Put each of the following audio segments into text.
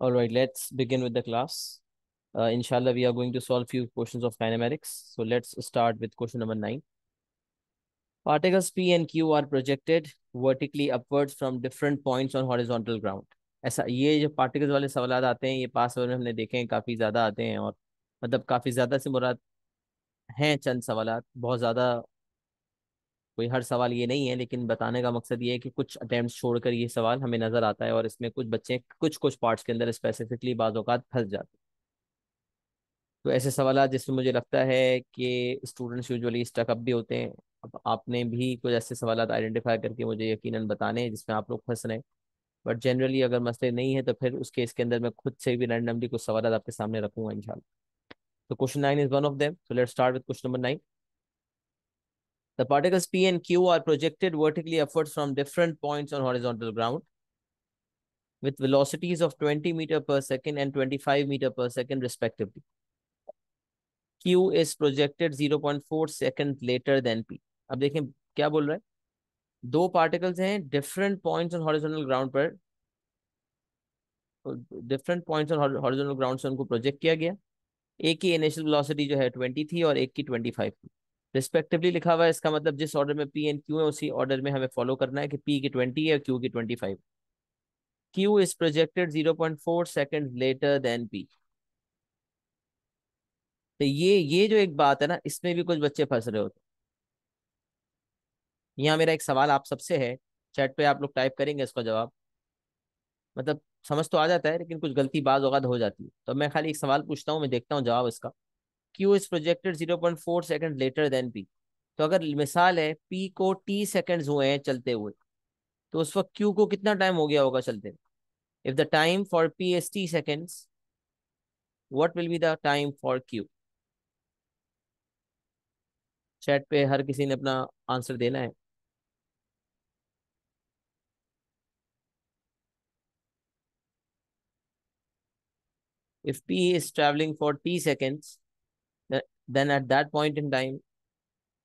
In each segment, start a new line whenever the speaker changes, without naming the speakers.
All right, let's begin with the class. Uh, inshallah, we are going to solve few questions of kinematics. So let's start with question number nine. Particles P and Q are projected vertically upwards from different points on horizontal ground. ऐसा ये जो particles वाले सवाल आते हैं ये past में हमने देखे हैं काफ़ी ज़्यादा आते हैं और मतलब काफ़ी ज़्यादा से मुराद हैं चंद सवाल बहुत ज़्यादा कोई हर सवाल ये नहीं है लेकिन बताने का मकसद ये है कि कुछ अटेम्प्ट छोड़कर ये सवाल हमें नजर आता है और इसमें कुछ बच्चे कुछ कुछ पार्ट्स के अंदर स्पेसिफिकली बाद फंस जाते हैं तो ऐसे सवाल जिसमें मुझे लगता है कि स्टूडेंट्स यूजुअली स्टक अप भी होते हैं अब आपने भी कुछ ऐसे सवाल आइडेंटिफाई करके मुझे यकीन बताने हैं जिसमें आप लोग फंस रहे हैं बट जनरली अगर मसले नहीं है तो फिर उस केस के अंदर मैं खुद से भी रैंडमली कुछ सवाल आपके सामने रखूंगा इन तो question nine is one of them so let start with question number nine The particles P and Q are projected vertically upwards from different points on horizontal ground with velocities of 20 meter per second and 25 meter per second respectively. Q is projected 0.4 seconds later than P. अब देखें क्या बोल रहा है दो particles हैं different points on horizontal ground पर different points on horizontal ground से उनको प्रोजेक्ट किया गया एक की इनिशियल वेलोसिटी जो है 20 थी और एक की 25 थी रिस्पेक्टिवली लिखा हुआ है इसका मतलब जिस ऑर्डर में पी एंड क्यू है उसी ऑर्डर में हमें फॉलो करना है कि पी की ट्वेंटी है क्यू की twenty five Q is projected zero point four second later than P तो ये ये जो एक बात है ना इसमें भी कुछ बच्चे फंस रहे होते यहाँ मेरा एक सवाल आप सबसे है चैट पे आप लोग टाइप करेंगे इसका जवाब मतलब समझ तो आ जाता है लेकिन कुछ गलती बाज औकात हो जाती है तो मैं खाली एक सवाल पूछता हूँ मैं देखता हूँ जवाब इसका Q is projected zero point four second later than P तो अगर मिसाल है पी को टी सेकेंड हुए हैं चलते हुए तो उस वक्त क्यू को कितना टाइम हो गया होगा चलते if the time for P is T second what will be the time for Q chat पे हर किसी ने अपना आंसर देना है if p is traveling for t seconds then at that point in time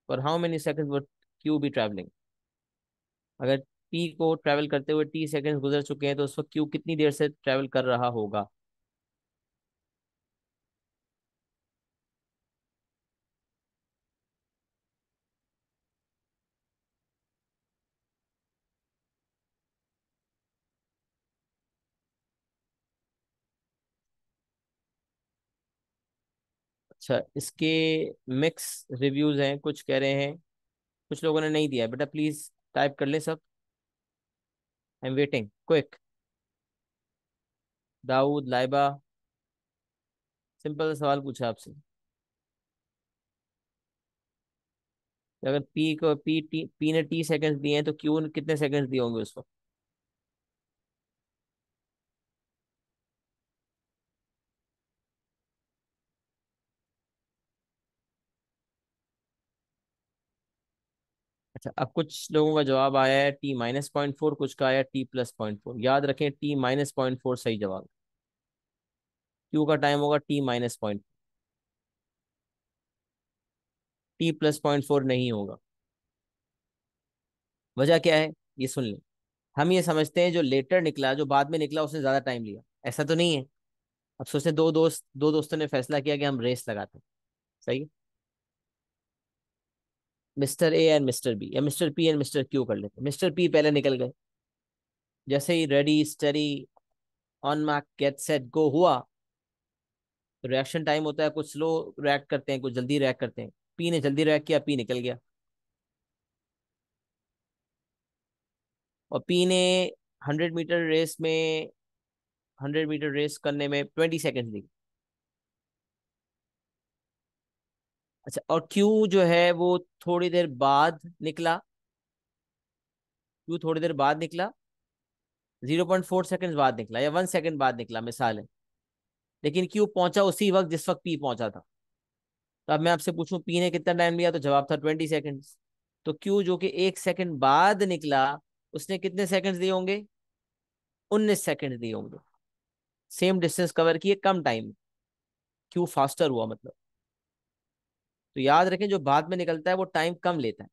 for how many seconds would q be traveling agar p ko travel karte hue t seconds guzar chuke hain to usko q kitni der se travel kar raha hoga अच्छा इसके mix reviews हैं कुछ कह रहे हैं कुछ लोगों ने नहीं दिया बेटा प्लीज़ टाइप कर लें सब I am waiting quick Dawood Laiba simple सवाल पूछा आपसे अगर पी को पी टी पी ने टी सेकंड्स दिए हैं तो क्यू कितने सेकंड्स दिए होंगे उस वक्त अच्छा अब कुछ लोगों का जवाब आया है टी माइनस पॉइंट फोर कुछ का आया टी प्लस पॉइंट फोर याद रखें टी माइनस पॉइंट फोर सही जवाब क्यू का टाइम होगा T minus point T plus point four नहीं होगा वजह क्या है ये सुन लें हम ये समझते हैं जो लेटर निकला जो बाद में निकला उसने ज़्यादा टाइम लिया ऐसा तो नहीं है अब सोचते दो दोस्त दो दोस्तों ने फैसला किया कि हम रेस लगाते हैं सही है mister A and mister B या mister P and mister Q कर लेते हैं मिस्टर पी पहले निकल गए जैसे ही ready steady on mark get set go हुआ तो रिएक्शन टाइम होता है कुछ स्लो रिएक्ट करते हैं कुछ जल्दी रिएक्ट करते हैं पी ने जल्दी रिएक्ट किया पी निकल गया और पी ने हंड्रेड मीटर रेस में हंड्रेड मीटर रेस करने में ट्वेंटी सेकेंड दी अच्छा और क्यू जो है वो थोड़ी देर बाद निकला क्यू थोड़ी देर बाद निकला जीरो पॉइंट फोर सेकेंड बाद निकला या वन सेकेंड बाद निकला मिसाल है लेकिन क्यू पहुंचा उसी वक्त जिस वक्त पी पहुंचा था तो अब मैं आपसे पूछूं पी ने कितना टाइम लिया तो जवाब था ट्वेंटी सेकेंड तो क्यू जो कि एक सेकेंड बाद निकला उसने कितने सेकेंड्स दिए होंगे उन्नीस सेकेंड दिए होंगे सेम डिस्टेंस कवर किए कम टाइम क्यू फास्टर हुआ मतलब तो याद रखें जो बाद में निकलता है वो टाइम कम लेता है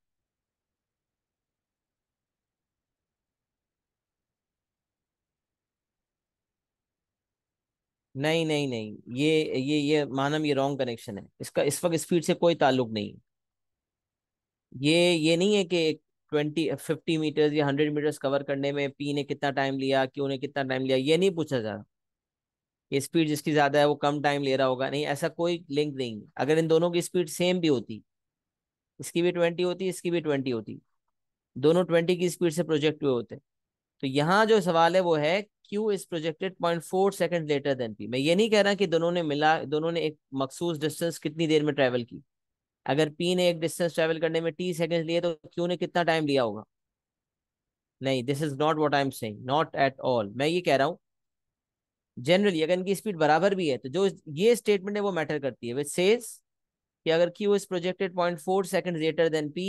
नहीं नहीं नहीं ये ये ये मानम ये रॉन्ग कनेक्शन है इसका इस वक्त स्पीड से कोई ताल्लुक नहीं है ये ये नहीं है कि ट्वेंटी फिफ्टी मीटर्स या हंड्रेड मीटर्स कवर करने में पी ने कितना टाइम लिया क्यों ने कितना टाइम लिया ये नहीं पूछा जा रहा ये स्पीड जिसकी ज्यादा है वो कम टाइम ले रहा होगा नहीं ऐसा कोई लिंक नहीं अगर इन दोनों की स्पीड सेम भी होती इसकी भी ट्वेंटी होती इसकी भी ट्वेंटी होती दोनों ट्वेंटी की स्पीड से प्रोजेक्ट हुए होते तो यहाँ जो सवाल है वो है Q is projected point four second later than P मैं ये नहीं कह रहा कि दोनों ने मिला दोनों ने एक मखसूस डिस्टेंस कितनी देर में ट्रैवल की अगर पी ने एक डिस्टेंस ट्रैवल करने में टी सेकेंड लिए तो क्यू ने कितना टाइम लिया होगा नहीं this is not what I am saying not at all मैं ये कह रहा हूँ जनरली अगर इनकी स्पीड बराबर भी है तो जो ये स्टेटमेंट है वो मैटर करती है सेज कि अगर Q is projected point four second greater than P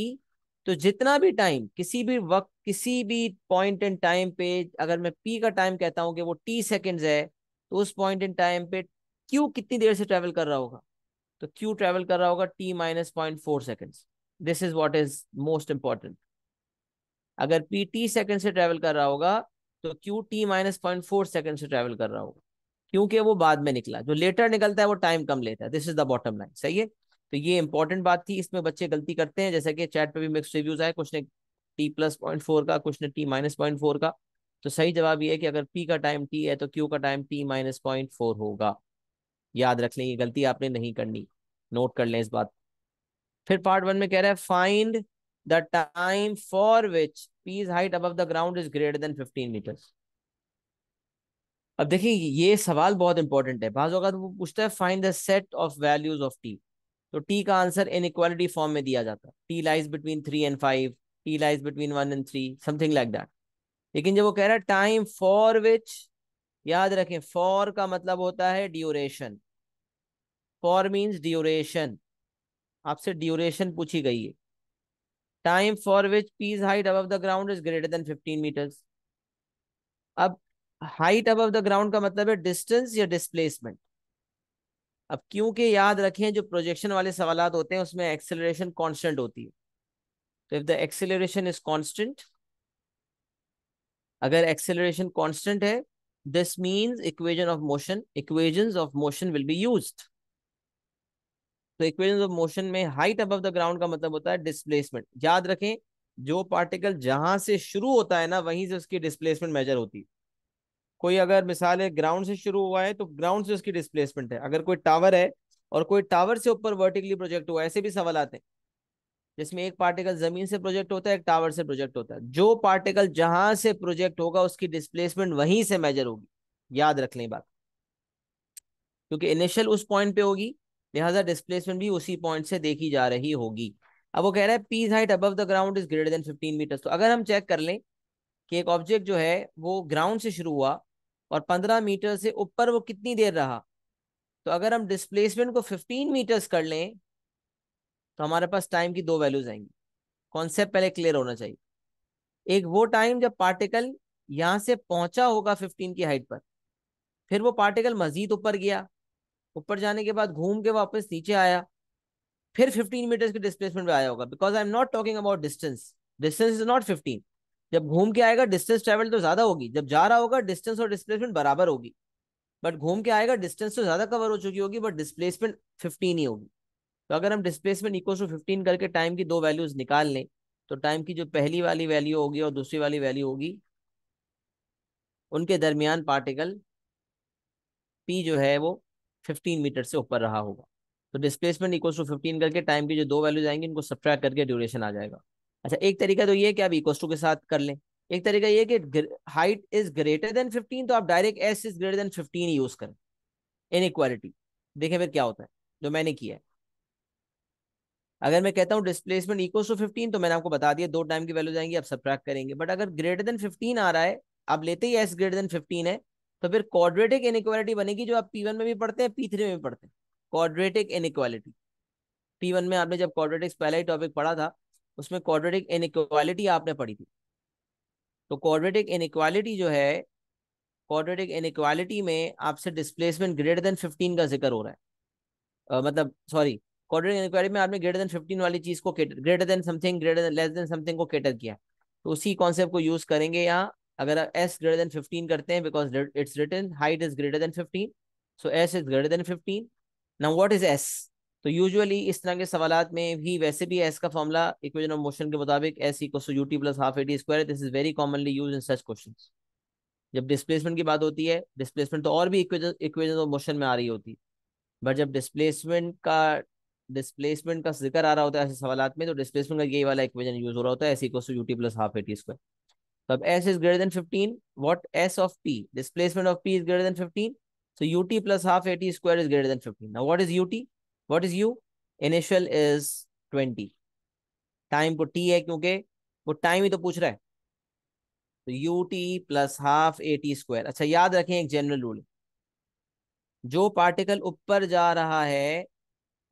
तो जितना भी टाइम किसी भी वक्त किसी भी पॉइंट इन टाइम पे अगर मैं पी का टाइम कहता हूँ कि वो टी सेकेंड्स है तो उस पॉइंट इन टाइम पे क्यू कितनी देर से ट्रेवल कर रहा होगा तो क्यू ट्रेवल कर रहा होगा T minus point four seconds this is what is most important अगर पी टी सेकेंड से ट्रेवल कर रहा होगा तो Q T minus point four second से ट्रेवल कर रहा होगा क्योंकि वो बाद में निकला जो लेटर निकलता है वो टाइम कम लेता है this is the bottom line सही है तो ये इंपॉर्टेंट बात थी इसमें बच्चे गलती करते हैं जैसे कि चैट पर भी मिक्स रिव्यूज आए कुछ ने टी प्लस पॉइंट फोर का कुछ ने टी माइनस पॉइंट फोर का तो सही जवाब ये है कि अगर पी का टाइम टी है तो क्यू का time T minus point four होगा याद रख लें ये गलती आपने नहीं करनी नोट कर लें इस बात फिर पार्ट वन में कह रहा है find the time for which P's height above the ground is greater than fifteen metres अब देखिए ये सवाल बहुत इंपॉर्टेंट है बाज अगर वो पूछता है find the set of values of T तो टी का आंसर इन इक्वालिटी फॉर्म में दिया जाता है T lies between three and five T lies between one and three something like that लेकिन जब वो कह रहा है टाइम फॉर विच याद रखें फॉर का मतलब होता है ड्यूरेशन फॉर मीन्स ड्यूरेशन आपसे ड्यूरेशन पूछी गई है time for which P's height above the ground is greater than 15 metres अब हाइट अब द ग्राउंड का मतलब है डिस्टेंस या डिस्प्लेसमेंट अब क्योंकि याद रखें जो प्रोजेक्शन वाले सवाल होते हैं उसमें एक्सेलरेशन कांस्टेंट होती है तो if the acceleration is constant अगर एक्सेलरेशन कांस्टेंट है this means equation of motion equations of motion will be used तो इक्वेशन ऑफ मोशन में हाइट अब द ग्राउंड का मतलब होता है डिस्प्लेसमेंट याद रखें जो पार्टिकल जहां से शुरू होता है ना वहीं से उसकी डिस्प्लेसमेंट मेजर होती है कोई अगर मिसाल है ग्राउंड से शुरू हुआ है तो ग्राउंड से उसकी डिस्प्लेसमेंट है अगर कोई टावर है और कोई टावर से ऊपर वर्टिकली प्रोजेक्ट हुआ ऐसे भी सवाल आते हैं जिसमें एक पार्टिकल जमीन से प्रोजेक्ट होता है एक टावर से प्रोजेक्ट होता है जो पार्टिकल जहां से प्रोजेक्ट होगा उसकी डिस्प्लेसमेंट वहीं से मेजर होगी याद रख लें बात क्योंकि इनिशियल उस पॉइंट पे होगी लिहाजा डिस्प्लेसमेंट भी उसी पॉइंट से देखी जा रही होगी अब वो कह रहा है P's height above the ground is greater than 15 metres तो अगर हम चेक कर लें कि एक ऑब्जेक्ट जो है वो ग्राउंड से शुरू हुआ और 15 मीटर से ऊपर वो कितनी देर रहा तो अगर हम डिस्प्लेसमेंट को 15 मीटर्स कर लें तो हमारे पास टाइम की दो वैल्यूज आएंगी कॉन्सेप्ट पहले क्लियर होना चाहिए एक वो टाइम जब पार्टिकल यहाँ से पहुंचा होगा फिफ्टीन की हाइट पर फिर वो पार्टिकल मजीद ऊपर गया ऊपर जाने के बाद घूम के वापस नीचे आया फिर 15 मीटर्स के डिस्प्लेसमेंट में आया होगा because I am not talking about distance distance is not 15 जब घूम के आएगा डिस्टेंस ट्रेवल तो ज्यादा होगी जब जा रहा होगा डिस्टेंस और डिस्प्लेसमेंट बराबर होगी बट घूम के आएगा डिस्टेंस तो ज्यादा कवर हो चुकी होगी बट डिस्प्लेसमेंट फिफ्टीन ही होगी तो अगर हम डिस्प्लेसमेंट इक्व टू फिफ्टीन करके टाइम की दो वैल्यूज निकाल लें तो टाइम की जो पहली वाली वैल्यू होगी और दूसरी वाली वैल्यू होगी उनके दरमियान पार्टिकल पी जो है वो 15 मीटर से ऊपर रहा होगा तो डिस्प्लेसमेंट इक्वल्स टू 15 करके टाइम की जो दो वैल्यूज आएंगी उनको सब्ट्रैक्ट करके ड्यूरेशन आ जाएगा अच्छा एक तरीका तो ये कि आप इक्वल्स टू के साथ कर लें एक तरीका ये कि हाइट इज ग्रेटर देन 15 तो आप direct S is greater than 15 ही यूज करें इन इक्वालिटी देखें फिर क्या होता है जो मैंने किया है अगर मैं कहता हूँ डिस्प्लेसमेंट इक्वल टू फिफ्टीन तो मैंने आपको बता दिया दो टाइम की वैल्यू जाएंगी आप सब्ट्रैक्ट करेंगे बट अगर ग्रेटर देन फिफ्टीन आ रहा है आप लेते ही एस ग्रेटर देन फिफ्टीन है तो फिर क्वाड्रेटिक इनक्वालिटी बनेगी जो आप पी वन में भी पढ़ते हैं पी थ्री में भी पढ़ते हैं क्वाड्रेटिक इनक्वालिटी पी वन में आपने जब क्वाड्रेटिक्स पहला ही टॉपिक पढ़ा था उसमें क्वाड्रेटिक इनक्वालिटी आपने पढ़ी थी तो क्वाड्रेटिक इनक्वालिटी जो है क्वाड्रेटिक इनक्वालिटी में आपसे डिस्प्लेसमेंट ग्रेटर देन फिफ्टीन का जिक्र हो रहा है uh, मतलब सॉरी क्वाड्रेटिक इनक्वालिटी में आपने ग्रेटर देन फिफ्टीन वाली चीज को greater than something greater less than something को कैटर किया तो उसी कॉन्सेप्ट को यूज करेंगे यहाँ अगर आप एस ग्रेटर देन फिफ्टीन करते हैं because it's return height is greater than fifteen so S is greater than fifteen now what is S तो यूजुअली इस तरह के सवाल में भी वैसे भी एस का फॉर्मला इक्वेजन ऑफ मोशन के मुताबिक S equal to U T plus half A T square this is very commonly use in such question जब डिस्प्लेसमेंट की बात होती है डिस्प्लेसमेंट तो और भी इक्वेजन ऑफ मोशन में आ रही होती है बट जब डिस्प्लेसमेंट का डिस्प्लेसमेंट का जिक्र आ रहा होता है ऐसे सवाल में तो डिस्प्लेसमेंट का यही वाला इक्वेजन यूज हो रहा होता है S equal to U T plus half A T square तो अब s is greater than 15 s of p displacement of p is greater than 15 so ut plus half at square is greater than 15 now what is ut what is u initial is 20 time को t है क्योंकि वो time ही तो पूछ रहा है तो U T plus half A T square अच्छा याद रखें एक जनरल रूल जो पार्टिकल ऊपर जा रहा है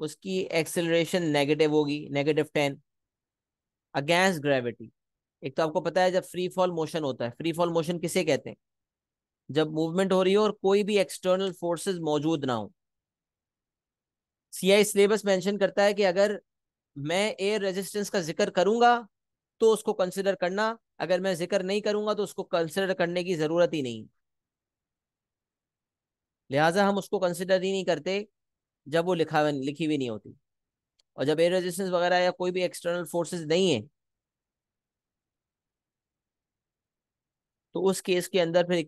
उसकी एक्सेलरेशन नेगेटिव होगी नेगेटिव टेन अगेंस्ट ग्रेविटी एक तो आपको पता है जब फ्री फॉल मोशन होता है फ्री फॉल मोशन किसे कहते हैं जब मूवमेंट हो रही हो और कोई भी एक्सटर्नल फोर्सेस मौजूद ना हो सीआई सिलेबस मेंशन करता है कि अगर मैं एयर रेजिस्टेंस का जिक्र करूंगा तो उसको कंसिडर करना अगर मैं जिक्र नहीं करूंगा तो उसको कंसिडर करने की जरूरत ही नहीं लिहाजा हम उसको कंसिडर ही नहीं करते जब वो लिखा लिखी हुई नहीं होती और जब एयर रेजिस्टेंस वगैरह या कोई भी एक्सटर्नल फोर्सेस नहीं है तो उस केस के अंदर फिर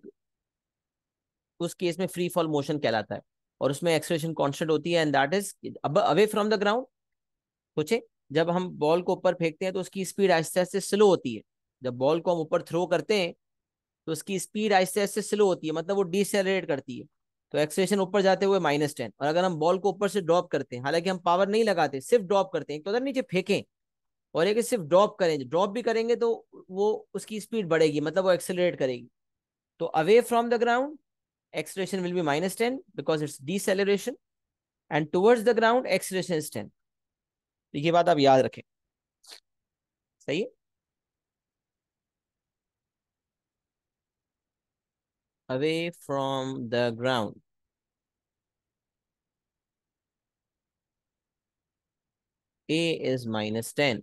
उस केस में फ्री फॉल मोशन कहलाता है और उसमें एक्सलेशन कॉन्स्टेंट होती है एंड दैट इज अब अवे फ्रॉम द ग्राउंड सोचे जब हम बॉल को ऊपर फेंकते हैं तो उसकी स्पीड आहिस्ते आहिस्ते स्लो होती है जब बॉल को हम ऊपर थ्रो करते हैं तो उसकी स्पीड आहिस्ते आहिस्ते स्लो होती है मतलब वो डिसेलरेट करती है तो एक्सलेशन ऊपर जाते हुए माइनस टेन और अगर हम बॉल को ऊपर से ड्रॉप करते हैं हालांकि हम पावर नहीं लगाते सिर्फ ड्रॉप करते हैं तो अगर नीचे फेंकें और एक सिर्फ ड्रॉप करें ड्रॉप भी करेंगे तो वो उसकी स्पीड बढ़ेगी मतलब वो एक्सेलरेट करेगी तो away from the ground acceleration will be minus ten because it's deceleration and towards the ground acceleration is ten ये बात आप याद रखें सही away from the ground A is minus ten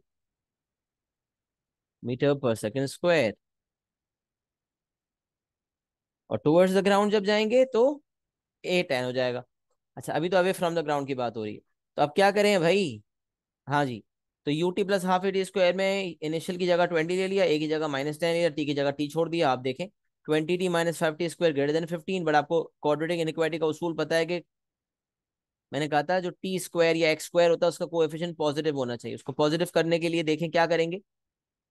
metre per second square और towards the ground जब जाएंगे तो ए टेन हो जाएगा अच्छा अभी तो अवे फ्रॉम द ग्राउंड की बात हो रही है तो अब क्या करें भाई हाँ जी तो U T plus half A T square में इनिशियल की जगह ट्वेंटी ले लिया ए की जगह माइनस टेन लिया टी की जगह टी छोड़ दिया आप देखें twenty T minus five T square greater than fifteen but आपको क्वाड्रेटिक इनक्वालिटी का उसूल पता है कि मैंने कहा था जो टी स्क्वायर या एक्स स्क्वायर होता है उसका कोएफिशिएंट पॉजिटिव होना चाहिए उसको पॉजिटिव करने के लिए देखें क्या करेंगे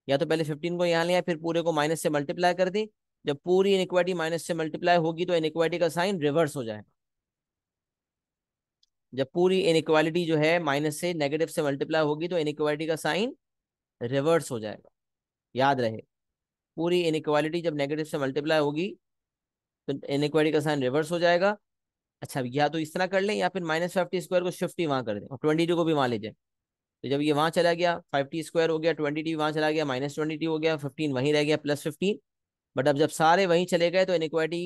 या तो पहले फिफ्टीन को यहाँ लिया फिर पूरे को माइनस से मल्टीप्लाई कर दी जब पूरी इनक्वाइटी माइनस से मल्टीप्लाई होगी तो इनक्वाइटी का साइन रिवर्स हो जाएगा जब पूरी इनक्वालिटी जो है माइनस से नेगेटिव से मल्टीप्लाई होगी तो इनक्वालिटी का साइन रिवर्स हो जाएगा याद रहे पूरी इनक्वालिटी जब नेगेटिव से मल्टीप्लाई होगी तो इनक्वालिटी का साइन रिवर्स हो जाएगा अच्छा या तो इस तरह कर लें या फिर माइनस फिफ्टी स्क्वायर को शिफ्टी वहां कर दें और ट्वेंटी टू को भी वहाँ ले जाए तो जब ये वहां चला गया फाइव टी स्क्वायर हो गया ट्वेंटी टी वहाँ चला गया माइनस ट्वेंटी टी हो गया फिफ्टीन वहीं रह गया प्लस फिफ्टीन बट अब जब सारे वहीं चले गए तो इनक्वाटी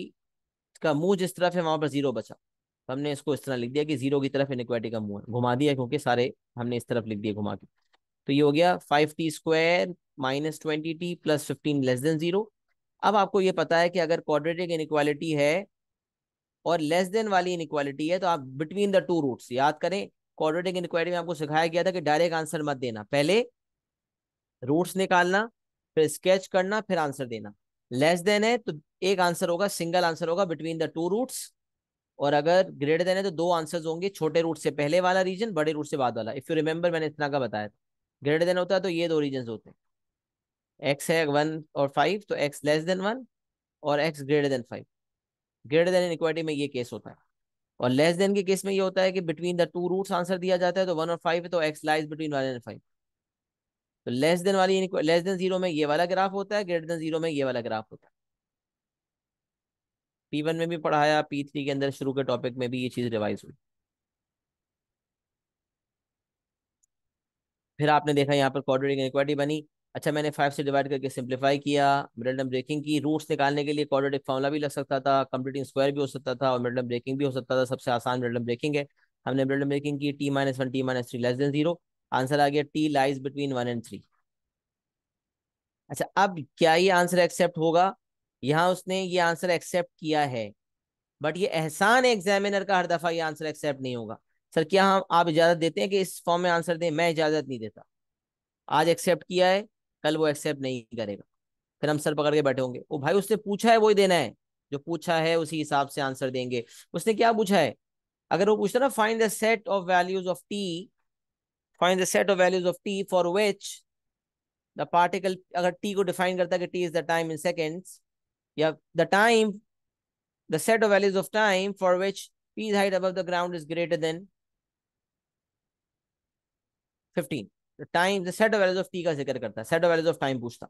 का मुंह जिस तरफ है वहां पर जीरो बचा तो हमने इसको इस तरह लिख दिया कि जीरो की तरफ इनक्वाटी का मुंह घुमा दिया क्योंकि सारे हमने इस तरफ लिख दिए घुमा के तो ये हो गया five T square minus twenty T plus fifteen less than zero अब आपको ये पता है कि अगर क्वाड्रेटिक इनक्वालिटी है और लेस देन वाली इनक्वालिटी है तो आप बिटवीन द टू रूट्स याद करें क्वाड्रेटिक इंक्वायरी में आपको सिखाया गया था कि डायरेक्ट आंसर मत देना पहले रूट्स निकालना फिर स्केच करना फिर आंसर देना लेस देन है तो एक आंसर होगा सिंगल आंसर होगा बिटवीन द टू रूट्स और अगर ग्रेटर देन है तो दो आंसर्स होंगे छोटे रूट से पहले वाला रीजन बड़े रूट से बाद वाला इफ यू रिमेंबर मैंने इतना का बताया था ग्रेटर देन होता है तो ये दो रीजन होते हैं एक्स है वन और फाइव तो एक्स लेस देन वन और X greater than five greater than inequality में ये केस होता है और लेस देन के केस में ये होता है कि between the two roots answer दिया जाता है तो वन और फाइव है तो X lies between one and five तो लेस देन वाली लेस देन जीरो में ये वाला ग्राफ होता है ग्रेटर देन जीरो में ये वाला ग्राफ होता है पी वन में भी पढ़ाया पी थ्री के अंदर शुरू के टॉपिक में भी ये चीज़ रिवाइज हुई फिर आपने देखा यहाँ पर क्वाड्रेटिक इनक्वालिटी बनी अच्छा मैंने फाइव से डिवाइड करके सिंप्लीफाई किया मिडल ब्रेकिंग की रूट्स निकालने के लिए क्वाड्रेटिक फॉर्मूला भी लग सकता था कंप्लीटिंग स्क्वायर भी हो सकता था और मिडलम ब्रेकिंग भी हो सकता था सबसे आसान मिडलम ब्रेकिंग है हमने मिडल ब्रेकिंग की T minus one T minus three less than zero answer आ गया T lies between one and three अच्छा अब क्या ये आंसर एक्सेप्ट होगा यहाँ उसने ये आंसर एक्सेप्ट किया है बट ये एहसान एग्जामिनर का हर दफ़ा ये आंसर एक्सेप्ट नहीं होगा सर क्या हम आप इजाज़त देते हैं कि इस फॉर्म में आंसर दें मैं इजाज़त नहीं देता आज एक्सेप्ट किया है कल वो एक्सेप्ट नहीं करेगा फिर हम सर पकड़ के बैठे होंगे वो भाई उसने पूछा है वही देना है जो पूछा है उसी हिसाब से आंसर देंगे उसने क्या पूछा है अगर वो पूछता ना find the set of values of T find the set of values of T for which the particle अगर टी को डिफाइन करता है कि T is the time in seconds या the time the set of values of time for which P height above the ground is greater than 15 time set of values of T का जिक्र करता है set of values of time पूछता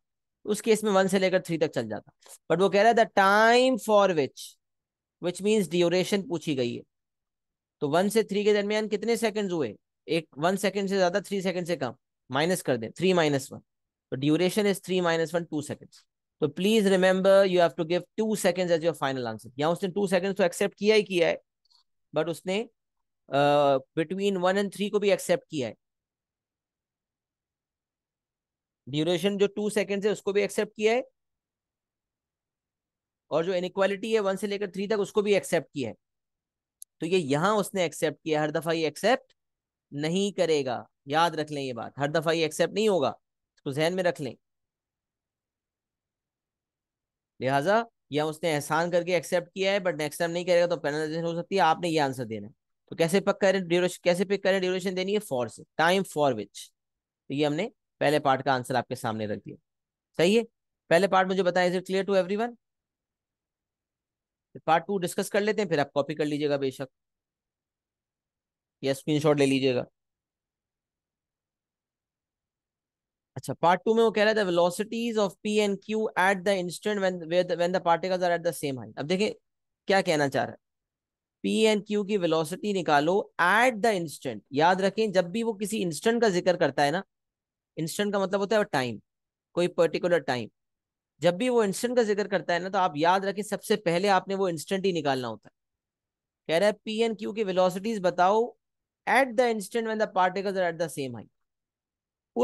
उस case में one से लेकर three तक चल जाता बट वो कह रहा है the time for which which means duration पूछी गई है तो वन से थ्री के दरमियान कितने सेकंड हुए एक वन सेकंड से ज्यादा थ्री सेकंड से कम माइनस कर दें थ्री माइनस वन तो duration is three minus one two seconds तो please remember you have to give two seconds as your final answer या उसने टू सेकेंड्स तो एक्सेप्ट किया ही किया है बट उसने बिटवीन वन एंड थ्री को भी एक्सेप्ट किया है ड्यूरेशन जो टू सेकेंड है उसको भी एक्सेप्ट किया है और जो इनक्वालिटी है वन से लेकर थ्री तक उसको भी एक्सेप्ट किया है तो ये यहां उसने एक्सेप्ट किया हर दफ़ा ये एक्सेप्ट नहीं करेगा याद रख लें ये बात हर दफ़ा ये एक्सेप्ट नहीं होगा इसको जहन में रख लें लिहाजा या उसने एहसान करके एक्सेप्ट किया है बट नेक्स्ट टाइम नहीं करेगा तो पेनलाइजेशन हो सकती है आपने ये आंसर देना है तो कैसे पक करें ड्यूरेशन कैसे पिक करें ड्यूरेशन देनी है फॉर से टाइम फॉर विच तो ये हमने पहले पार्ट का आंसर आपके सामने रख दिया सही है पहले पार्ट मुझे बताया is it clear to everyone part two discuss कर लेते हैं फिर आप कॉपी कर लीजिएगा बेशक या स्क्रीनशॉट ले लीजिएगा अच्छा पार्ट टू में वो कह रहा था velocities of P and Q at the instant when when the particles are at the same height अब देखें क्या कहना चाह रहा है पी एंड क्यू की वेलोसिटी निकालो एट द इंस्टेंट याद रखें जब भी वो किसी इंस्टेंट का जिक्र करता है ना इंस्टेंट का मतलब होता है टाइम कोई पर्टिकुलर टाइम जब भी वो इंस्टेंट का जिक्र करता है ना तो आप याद रखें सबसे पहले आपने वो इंस्टेंट ही निकालना होता है कह रहा है पी एन क्यू की वेलोसिटीज बताओ at the instant when the particles are at the same height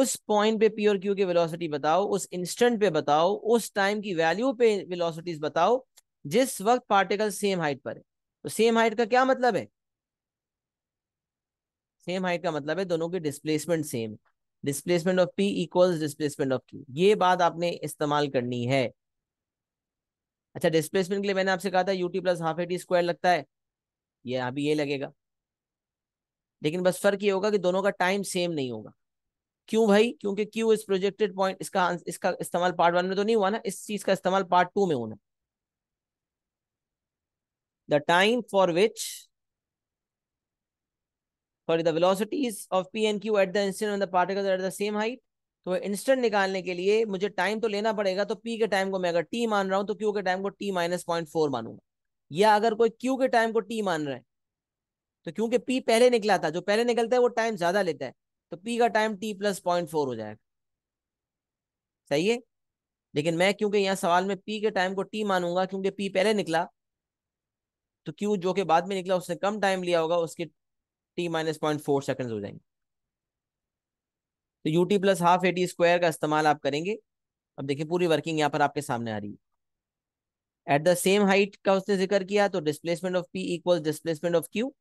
उस पॉइंट पे पी और क्यू की वेलोसिटी बताओ उस इंस्टेंट पे बताओ उस टाइम की वैल्यू पे वेलोसिटीज बताओ जिस वक्त पार्टिकल सेम हाइट पर है तो सेम हाइट का क्या मतलब है सेम हाइट का मतलब है दोनों की डिस्प्लेसमेंट सेम है displacement of P equals displacement of Q ये बात आपने इस्तेमाल करनी है अच्छा डिस्प्लेसमेंट के लिए मैंने आपसे कहा था U T plus half A T square लगता है ये अभी ये लगेगा लेकिन बस फर्क ये होगा कि दोनों का टाइम सेम नहीं होगा क्यों भाई क्योंकि क्यू इस प्रोजेक्टेड पॉइंट इसका इसका इस्तेमाल पार्ट वन में तो नहीं हुआ ना इस चीज का इस्तेमाल पार्ट टू में होना the time for which sorry the velocities of P and Q at the instant on the particle at the same height तो इंस्टेंट निकालने के लिए मुझे टाइम तो लेना पड़ेगा तो पी के टाइम को मैं अगर टी मान रहा हूं तो क्यू के टाइम को टी माइनस पॉइंट फोर मानूंगा या अगर कोई क्यू के टाइम को टी मान रहा है तो क्योंकि पी पहले निकला था जो पहले निकलता है वो टाइम ज्यादा लेता है तो पी का time T plus point four हो जाएगा सही है लेकिन मैं क्योंकि यहाँ सवाल में पी के टाइम को टी मानूंगा क्योंकि पी पहले निकला तो क्यू जो के बाद में निकला उसने कम टाइम लिया होगा उसके T minus point four second हो जाएंगे तो U T plus half A T square का इस्तेमाल आप करेंगे अब देखिए पूरी वर्किंग यहाँ पर आपके सामने आ रही है एट द सेम हाइट का उसने जिक्र किया तो displacement of P equal displacement of Q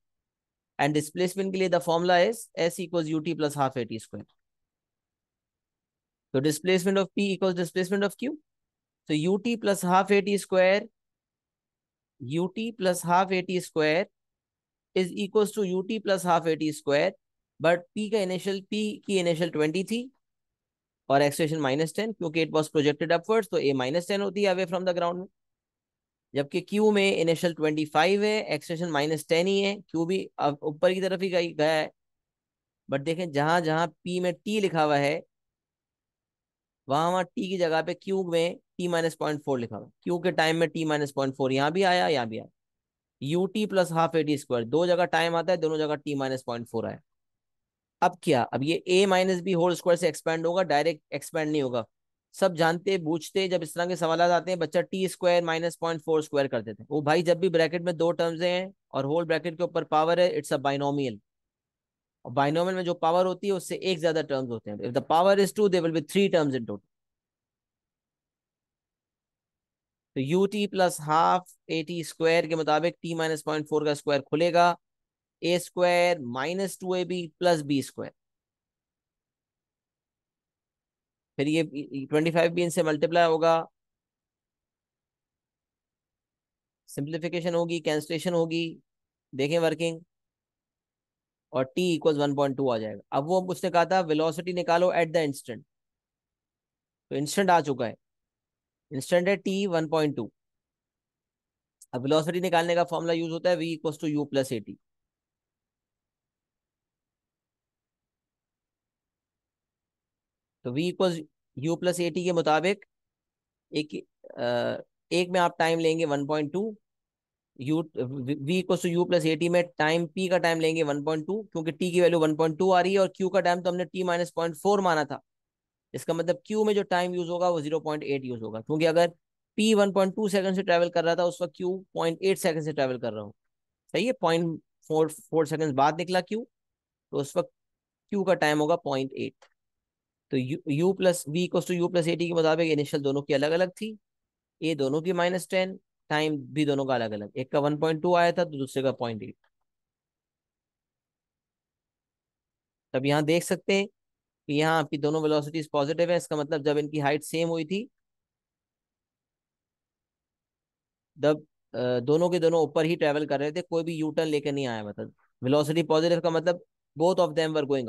and displacement के लिए the formula is S equal U T plus half A T square तो displacement of P equal displacement of Q तो U T plus half A T square U T plus half A T square is equal to U T plus half A T square but P का initial P की initial twenty थी और acceleration minus ten क्योंकि it was projected upwards तो A minus ten होती है away from the ground में जबकि क्यू में इनिशियल ट्वेंटी फाइव है एक्सलेशन माइनस टेन ही है क्यू भी अब ऊपर की तरफ ही गया है बट देखें जहां जहां पी में टी लिखा हुआ है वहां वहां टी की जगह पे क्यू में टी माइनस पॉइंट फोर लिखा हुआ है क्यू के टाइम में टी माइनस पॉइंट फोर यहाँ भी आया यहाँ भी आया U T plus half A T square दो जगह टाइम आता है दोनों जगह टी माइनस पॉइंट फोर आए अब क्या अब ये A minus B whole square से एक्सपेंड होगा डायरेक्ट एक्सपेंड नहीं होगा सब जानते बूझते जब इस तरह के सवाल आते हैं बच्चा T square minus point four square कर देते हैं वो भाई जब भी ब्रैकेट में दो टर्म्स हैं और होल ब्रैकेट के ऊपर पावर है इट्स अ बाइनोमियल और बाइनोमियल में जो पावर होती है उससे एक ज्यादा टर्म्स होते हैं if the power is two they will be three terms in total तो U T plus half A T square के मुताबिक टी माइनस पॉइंट फोर का स्क्वायर खुलेगा A square minus two A B plus B square फिर ये twenty five भी इनसे multiply होगा सिंप्लीफिकेशन होगी कैंसलेशन होगी देखें वर्किंग और T equal one point two आ जाएगा अब वो उसने कहा था वेलोसिटी निकालो एट द इंस्टेंट तो इंस्टेंट आ चुका है इंस्टेंट है टी वन पॉइंट टू अब वेलोसिटी निकालने का फॉर्मूला यूज होता है V equals to you plus A T तो V equals U plus A T के मुताबिक एक आ, एक में आप टाइम लेंगे one point two U V equal to you plus A T में टाइम पी का टाइम लेंगे वन पॉइंट टू क्योंकि टी की वैल्यू वन पॉइंट टू आ रही है और क्यू का टाइम तो हमने टी माइनस पॉइंट फोर माना था इसका मतलब क्यू में जो टाइम यूज होगा वो जीरो पॉइंट एट यूज होगा क्योंकि अगर P one point two second से ट्रेवल कर रहा था उस वक्त क्यू पॉइंट एट सेकंड से ट्रेवल कर रहा हूँ सही है पॉइंट फोर फोर सेकेंड बाद निकला क्यू तो उस वक्त क्यू का टाइम होगा पॉइंट एट तो u u plus v cos two you plus A T के मुताबिक इनिशियल दोनों की अलग अलग थी ए दोनों की माइनस टेन टाइम भी दोनों का अलग अलग एक का वन पॉइंट टू आया था तो दूसरे का पॉइंट एट तब यहाँ देख सकते हैं कि यहाँ आपकी दोनों वेलोसिटीज पॉजिटिव है इसका मतलब जब इनकी हाइट सेम हुई थी जब दोनों के दोनों ऊपर ही ट्रेवल कर रहे थे कोई भी यूटर्न लेकर नहीं आया मतलब वेलोसिटी पॉजिटिव का मतलब both of them were going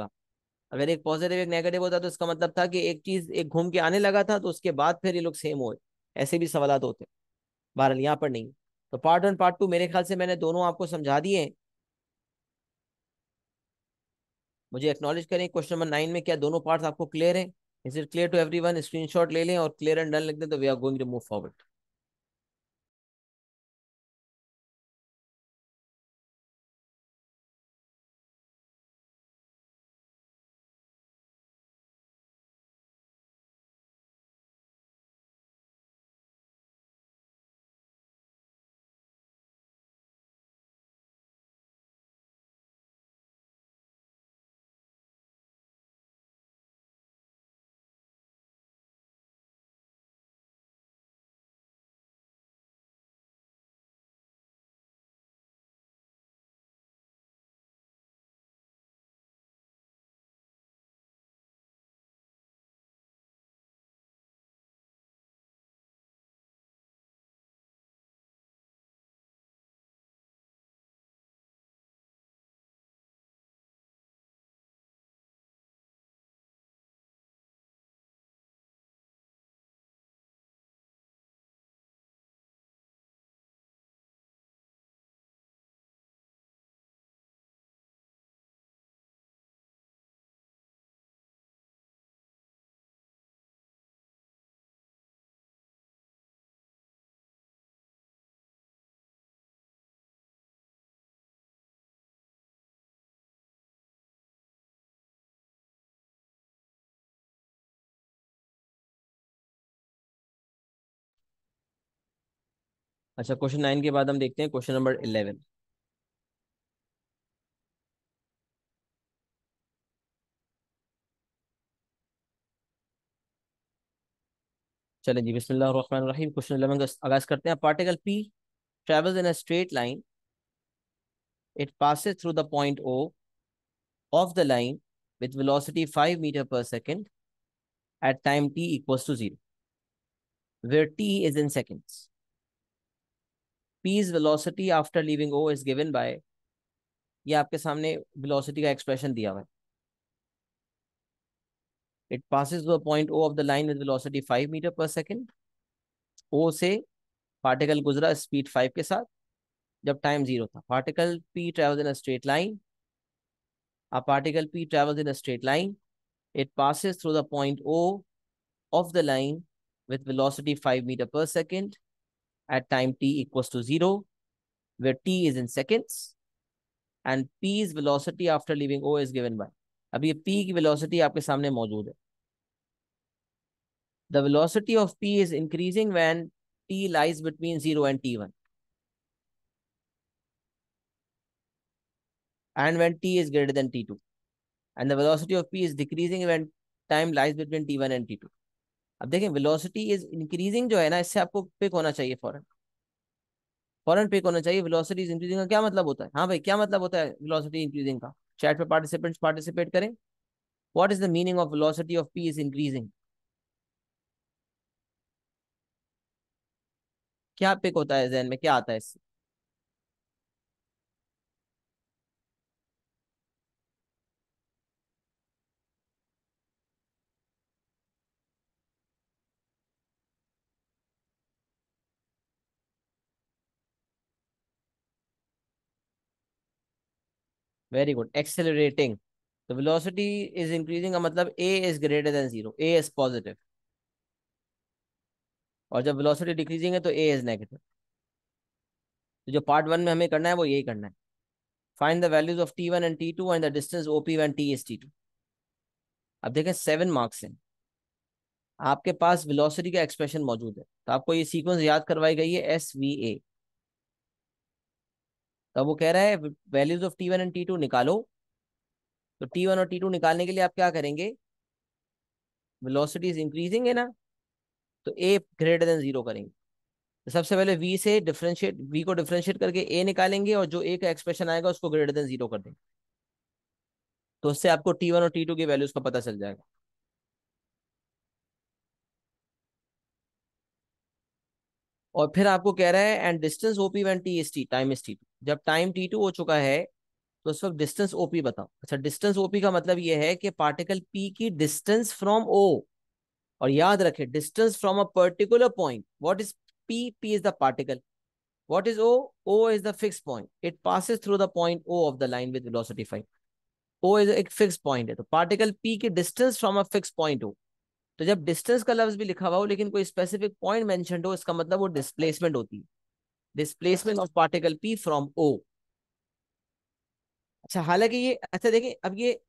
अगर एक पॉजिटिव एक नेगेटिव होता तो इसका मतलब था कि एक चीज एक घूम के आने लगा था तो उसके बाद फिर ये लोग सेम हुए ऐसे भी सवाल होते बहरहाल यहाँ पर नहीं तो पार्ट वन पार्ट टू मेरे ख्याल से मैंने दोनों आपको समझा दिए हैं मुझे एक्नॉलेज करें क्वेश्चन नंबर नाइन में क्या दोनों पार्ट्स आपको क्लियर है is it clear to everyone screenshot ले लें और क्लियर एंड डन लिख दें तो we are going to move forward अच्छा क्वेश्चन नाइन के बाद हम देखते हैं क्वेश्चन नंबर इलेवन चले जी बिस्मिल्लाहिर्रहमानिर्रहीम क्वेश्चन इलेवन का आगाज करते हैं particle P travels in a straight line it pass through the point O of the line with velocity five metre per second at time t equals to zero where t is in seconds P's velocity after leaving O is given by ये आपके सामने velocity का expression दिया हुआ है it passes point O of the line with velocity five metre per second O से particle गुजरा speed five के साथ जब टाइम जीरो था particle P travels in a straight line a particle P travels in a straight line it passes through the point O of the line with velocity five metre per second at time t equals to 0, where t is in seconds, and p's velocity after leaving O is given by. अब p की velocity आपके सामने मौजूद है. The velocity of p is increasing when t lies between 0 and t1. And when t is greater than t2. And the velocity of p is decreasing when time lies between t1 and t2. अब देखें velocity is increasing जो है ना इससे आपको pick होना चाहिए फॉरन फॉरन pick होना चाहिए वेलोसिटी इंक्रीजिंग का क्या मतलब होता है हाँ भाई क्या मतलब होता है वेलोसिटी इंक्रीजिंग का चैट पे पार्टिसिपेंट्स पार्टिसिपेट करें what is the meaning of velocity of P is increasing क्या पिक होता है जहन में क्या आता है इससे वेरी गुड एक्सेलरेटिंग तो वेलोसिटी इज इंक्रीजिंग का मतलब a is greater than zero a is positive और जब वेलोसिटी डिक्रीजिंग है तो ए इज नेगेटिव तो जो पार्ट वन में हमें करना है वो यही करना है find the values of t one and t two and the distance O P when t is t two अब देखें सेवन मार्क्स हैं आपके पास वेलोसिटी का एक्सप्रेशन मौजूद है तो आपको ये सीक्वेंस याद करवाई गई है एस वी ए तो वो कह रहा है values of t one and t two निकालो तो टी वन और टी टू निकालने के लिए आप क्या करेंगे वेलोसिटी इज इंक्रीजिंग है ना तो ए ग्रेटर देन जीरो करेंगे तो सबसे पहले वी से डिफ्रेंशिएट वी को डिफ्रेंशिएट करके ए निकालेंगे और जो ए का एक्सप्रेशन आएगा उसको ग्रेटर देन जीरो कर देंगे तो उससे आपको टी वन और टी टू की वैल्यूज का पता चल जाएगा और फिर आपको कह रहा है and distance O P when t is t time is t two जब टाइम टी टू हो चुका है तो उस वक्त डिस्टेंस ओपी बताओ अच्छा डिस्टेंस ओपी का मतलब यह है कि पार्टिकल पी की डिस्टेंस फ्रॉम ओ और याद रखे distance from a particular point what is P P is the particle what is O O is the fix point it pass through the point O of the line with velocity five O is एक fix point है तो particle P की distance from a fix point हो तो जब distance का लफ्ज भी लिखा हुआ हो लेकिन कोई स्पेसिफिक पॉइंट मैंशन हो इसका मतलब वो डिस्प्लेसमेंट होती है displacement of particle P from O अच्छा हालांकि ये अच्छा देखिए अब ये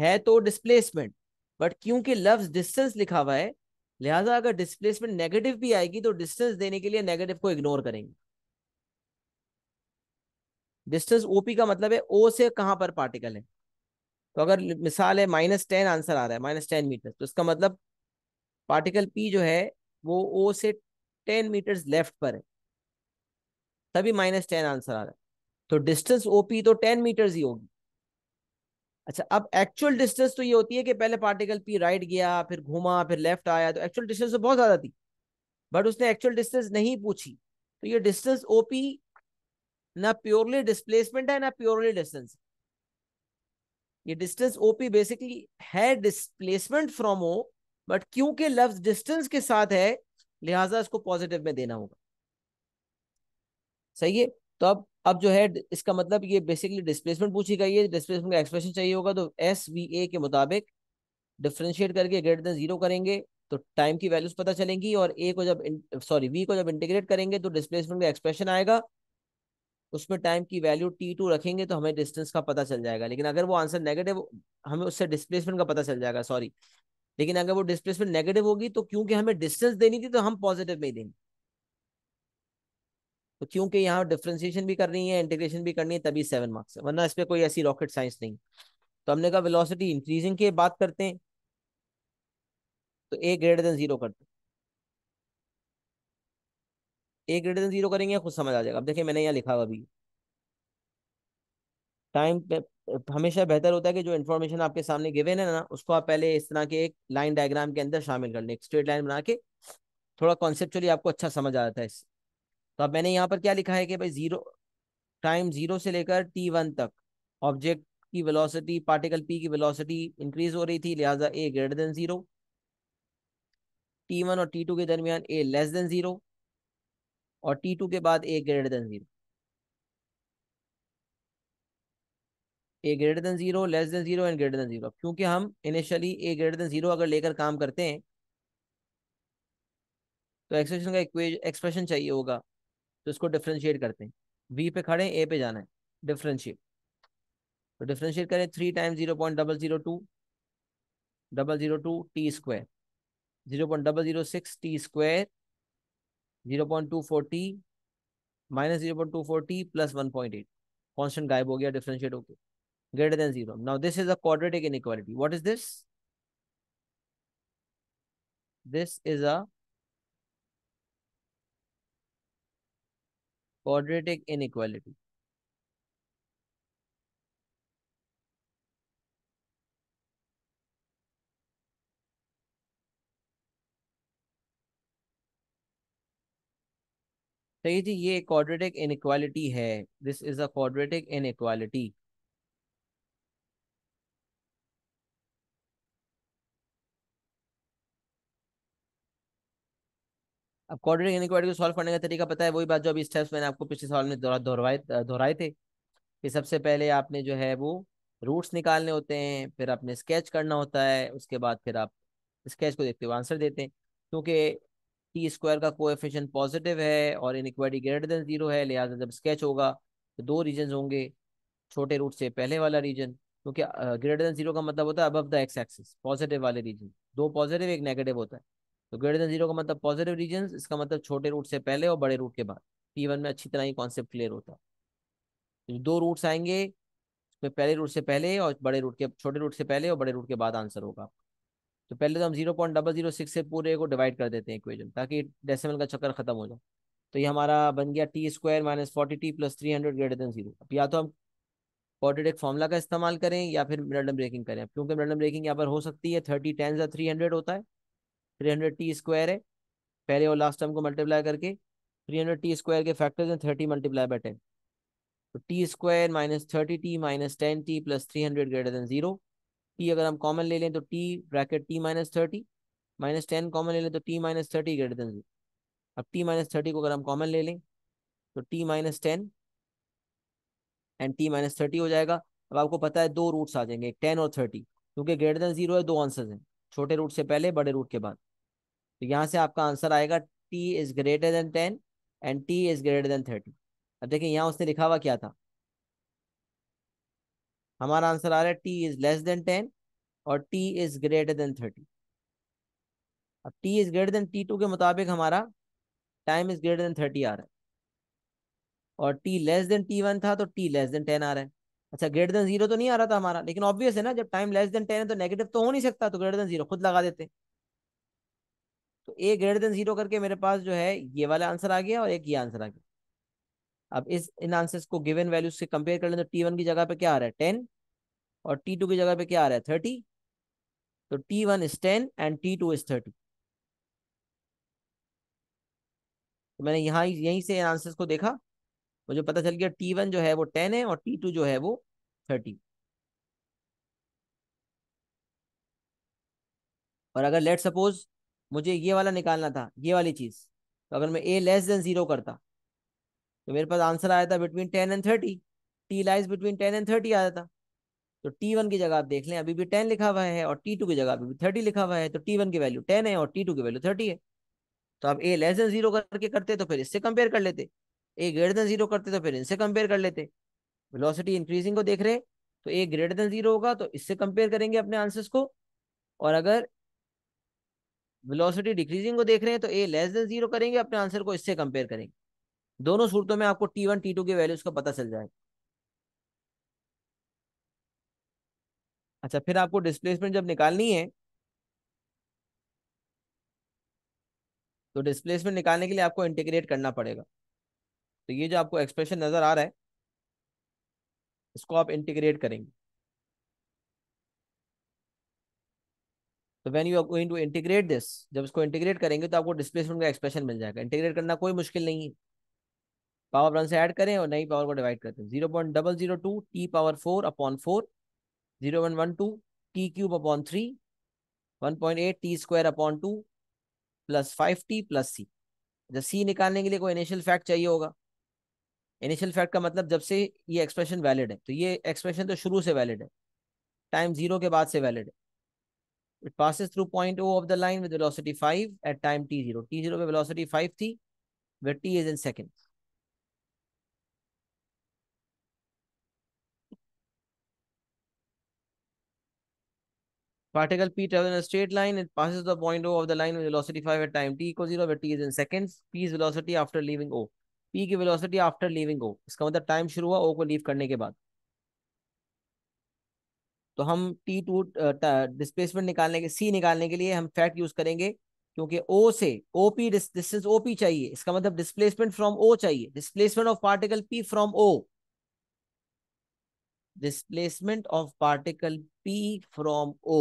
है तो डिस्प्लेसमेंट बट क्योंकि लव्स डिस्टेंस लिखा हुआ है लिहाजा अगर डिस्प्लेसमेंट नेगेटिव भी आएगी तो डिस्टेंस देने के लिए नेगेटिव को इग्नोर करेंगे डिस्टेंस ओपी का मतलब है ओ से कहाँ पर पार्टिकल है तो अगर मिसाल है माइनस टेन आंसर आ रहा है माइनस टेन मीटर तो इसका मतलब पार्टिकल पी जो है वो ओ से टेन मीटर्स लेफ्ट पर है तभी माइनस टेन आंसर आ रहा है तो डिस्टेंस ओपी तो टेन मीटर्स ही होगी अच्छा अब एक्चुअल डिस्टेंस तो ये होती है कि पहले पार्टिकल पी राइट गया फिर घूमा फिर लेफ्ट आया तो एक्चुअल डिस्टेंस तो बहुत ज्यादा थी बट उसने एक्चुअल डिस्टेंस नहीं पूछी तो ये डिस्टेंस ओपी ना प्योरली डिस्प्लेसमेंट है ना प्योरली डिस्टेंस ये डिस्टेंस ओपी बेसिकली है डिस्प्लेसमेंट फ्रॉम ओ बट क्योंकि लफ्ज डिस्टेंस के साथ है लिहाजा इसको पॉजिटिव में देना होगा सही है तो अब अब जो है इसका मतलब ये बेसिकली डिस्प्लेसमेंट पूछी गई है डिस्प्लेसमेंट का एक्सप्रेशन चाहिए होगा तो एस वी ए के मुताबिक डिफ्रेंशिएट करके ग्रेटर देन जीरो करेंगे तो टाइम की वैल्यूज पता चलेंगी और ए को जब सॉरी वी को जब इंटीग्रेट करेंगे तो डिस्प्लेसमेंट का एक्सप्रेशन आएगा उसमें टाइम की वैल्यू टी टू रखेंगे तो हमें डिस्टेंस का पता चल जाएगा लेकिन अगर वो आंसर नेगेटिव हमें उससे डिस्प्लेसमेंट का पता चल जाएगा सॉरी लेकिन अगर वो डिस्प्लेसमेंट नेगेटिव होगी तो क्योंकि हमें डिस्टेंस देनी थी तो हम पॉजिटिव में ही देंगे तो क्योंकि यहाँ डिफ्रेंसिएशन भी करनी है इंटीग्रेशन भी करनी है तभी सेवन मार्क्स है वरना इस पर कोई ऐसी रॉकेट साइंस नहीं तो हमने कहा वेलोसिटी इंक्रीजिंग की बात करते हैं तो ए ग्रेटर देन जीरो करते ए ग्रेटर देन जीरो करेंगे खुद समझ आ जाएगा अब देखिए मैंने यहाँ लिखा हुआ अभी टाइम हमेशा बेहतर होता है कि जो इन्फॉर्मेशन आपके सामने गिवेन है ना उसको आप पहले इस तरह के एक लाइन डायग्राम के अंदर शामिल कर लें एक स्ट्रेट लाइन बना के थोड़ा कॉन्सेप्चुअली आपको अच्छा समझ आ जाता है इससे तो अब मैंने यहाँ पर क्या लिखा है कि भाई जीरो टाइम जीरो से लेकर टी वन तक ऑब्जेक्ट की वेलोसिटी पार्टिकल पी की वेलोसिटी इंक्रीज हो रही थी लिहाजा a greater than zero t one और टी टू के दरमियान ए लेस देन जीरो और टी टू के बाद a greater than zero a greater than zero less than zero and greater than zero क्योंकि हम initially a greater than zero अगर लेकर काम करते हैं तो एक्सप्रेशन का एक्सप्रेशन चाहिए होगा तो इसको डिफ्रेंशिएट करते हैं बी पे खड़े ए पे जाना है डिफ्रेंशिएट तो डिफ्रेंशिएट करें three time zero point double zero two double zero to t square zero point double zero six t square zero point two four t minus zero point two four t plus one point eight constant गायब हो गया differentiate होके greater than zero now this is a quadratic inequality what is this this is a quadratic inequality. सही जी ये quadratic inequality है this is a quadratic inequality अब quadratic inequality को सॉल्व करने का तरीका पता है वही बात जो अभी स्टेप्स मैंने आपको पिछले साल में दोहराए दोहराए थे कि सबसे पहले आपने जो है वो रूट्स निकालने होते हैं फिर आपने स्केच करना होता है उसके बाद फिर आप स्केच को देखते हुए आंसर देते हैं क्योंकि टी स्क्वायर का कोएफिशिएंट पॉजिटिव है और इनक्वालिटी ग्रेटर देन जीरो है लिहाजा जब स्केच होगा तो दो रीजन होंगे छोटे रूट से पहले वाला रीजन क्योंकि ग्रेटर देन जीरो का मतलब होता है above the x axis positive वाले रीजन दो पॉजिटिव एक नेगेटिव होता है तो ग्रेटर देन जीरो का मतलब पॉजिटिव रीजन इसका मतलब छोटे रूट से पहले और बड़े रूट के बाद पी वन में अच्छी तरह ही कॉन्सेप्ट क्लियर होता है तो दो रूट्स आएंगे उसमें पहले रूट से पहले और बड़े रूट के छोटे रूट से पहले और बड़े रूट के बाद आंसर होगा तो पहले तो हम zero point double zero six से पूरे को डिवाइड कर देते हैं इक्वेजन ताकि डेसिमल का चक्कर खत्म हो जाए तो ये हमारा बन गया t square minus forty t plus three hundred greater than zero अब या तो हम क्वाड्रेटिक फॉर्मूला का इस्तेमाल करें या फिर मिडलम ब्रेकिंग करें क्योंकि मिडलम ब्रेकिंग यहाँ पर हो सकती है थर्टी टेन या थ्री हंड्रेड होता है थ्री हंड्रेड टी स्क्वायर है पहले और लास्ट टर्म को मल्टीप्लाई करके थ्री हंड्रेड टी स्क्वायर के फैक्टर्स हैं थर्टी मल्टीप्लाई बाय टेन तो t square minus thirty t minus ten t plus three hundred greater than zero t अगर हम कॉमन ले लें तो t bracket t minus thirty minus ten common ले लें तो t minus thirty greater than zero अब टी माइनस थर्टी को अगर हम कॉमन ले लें तो t minus ten and t minus thirty हो जाएगा अब आपको पता है दो रूट्स आ जाएंगे एक टेन और थर्टी क्योंकि ग्रेटर देन जीरो है दो आंसर्स हैं छोटे रूट से पहले बड़े रूट के बाद तो यहाँ से आपका आंसर आएगा t is greater than ten and t is greater than thirty अब देखिए यहाँ उसने लिखा हुआ क्या था हमारा आंसर आ रहा है t is less than ten और t is greater than thirty अब t is greater than t two के मुताबिक हमारा time is greater than thirty आ रहा है और t less than t one था तो टी लेस देन टेन आ रहा है अच्छा ग्रेटर देन जीरो तो नहीं आ रहा था हमारा लेकिन ऑब्वियस है ना जब टाइम लेस देन टेन है तो नेगेटिव तो हो नहीं सकता तो ग्रेटर देन जीरो खुद लगा देते हैं तो ए ग्रेटर देन जीरो करके मेरे पास जो है ये वाला आंसर आ गया और एक ये आंसर आ गया अब इस इन आंसर्स को गिवन वैल्यूज से कंपेयर कर लें तो टी वन की जगह पे क्या आ रहा है टेन और टी टू की जगह पे क्या आ रहा है थर्टी तो t one is ten and t two is thirty तो मैंने यहाँ यहीं से आंसर्स को देखा मुझे पता चल गया टी वन जो है वो टेन है और टी टू जो है वो थर्टी और अगर लेट सपोज मुझे ये वाला निकालना था ये वाली चीज़ तो अगर मैं ए लेस देन ज़ीरो करता तो मेरे पास आंसर आया था between ten and thirty t lies between ten and thirty आया था तो टी वन की जगह आप देख लें अभी भी टेन लिखा हुआ है और टी टू की जगह अभी भी थर्टी लिखा हुआ है तो टी वन की वैल्यू टेन है और टी टू की वैल्यू थर्टी है तो आप ए लेस देन जीरो करके करते तो फिर इससे कंपेयर कर लेते ए ग्रेटर देन जीरो करते तो फिर इनसे कंपेयर कर लेते वेलोसिटी इंक्रीजिंग को देख रहे तो ए ग्रेटर देन जीरो होगा तो इससे कंपेयर करेंगे अपने आंसर्स को और अगर वेलोसिटी डिक्रीजिंग को देख रहे हैं तो ए लेस देन जीरो करेंगे अपने आंसर को इससे कंपेयर करेंगे दोनों सूरतों में आपको टी वन टी टू के वैल्यूज का पता चल जाएगा अच्छा फिर आपको डिस्प्लेसमेंट जब निकालनी है तो डिस्प्लेसमेंट निकालने के लिए आपको इंटीग्रेट करना पड़ेगा तो ये जो आपको एक्सप्रेशन नज़र आ रहा है इसको आप इंटीग्रेट करेंगे when you are going to integrate this जब इसको इंटीग्रेट करेंगे तो आपको डिस्प्लेसमेंट का एक्सप्रेशन मिल जाएगा इंटीग्रेट करना कोई मुश्किल नहीं है पावर वन से ऐड करें और नई पावर को डिवाइड करते हैं zero point double zero to t power four upon four zero one one two t cube upon three one point eight t square upon two plus five t plus C जब C निकालने के लिए कोई initial fact चाहिए होगा initial fact का मतलब जब से ये एक्सप्रेशन वैलिड है तो ये एक्सप्रेशन तो शुरू से वैलिड है टाइम जीरो के बाद से वैलिड है It passes through point O of the line with velocity 5 at time t0. t0 पे velocity 5 थी, where t is in seconds. Particle P travels in a straight line. It passes the point O of the line with velocity 5 at time t equals 0, where t is in seconds. P's velocity after leaving O. P की velocity after leaving O. इसका मतलब time शुरू हुआ O को leave करने के बाद. तो हम टी टू डिस्प्लेसमेंट निकालने के सी निकालने के लिए हम फैट यूज करेंगे क्योंकि ओ से O P distance O P चाहिए इसका मतलब डिस्प्लेसमेंट फ्रॉम ओ चाहिए displacement of particle P from O displacement of particle P from O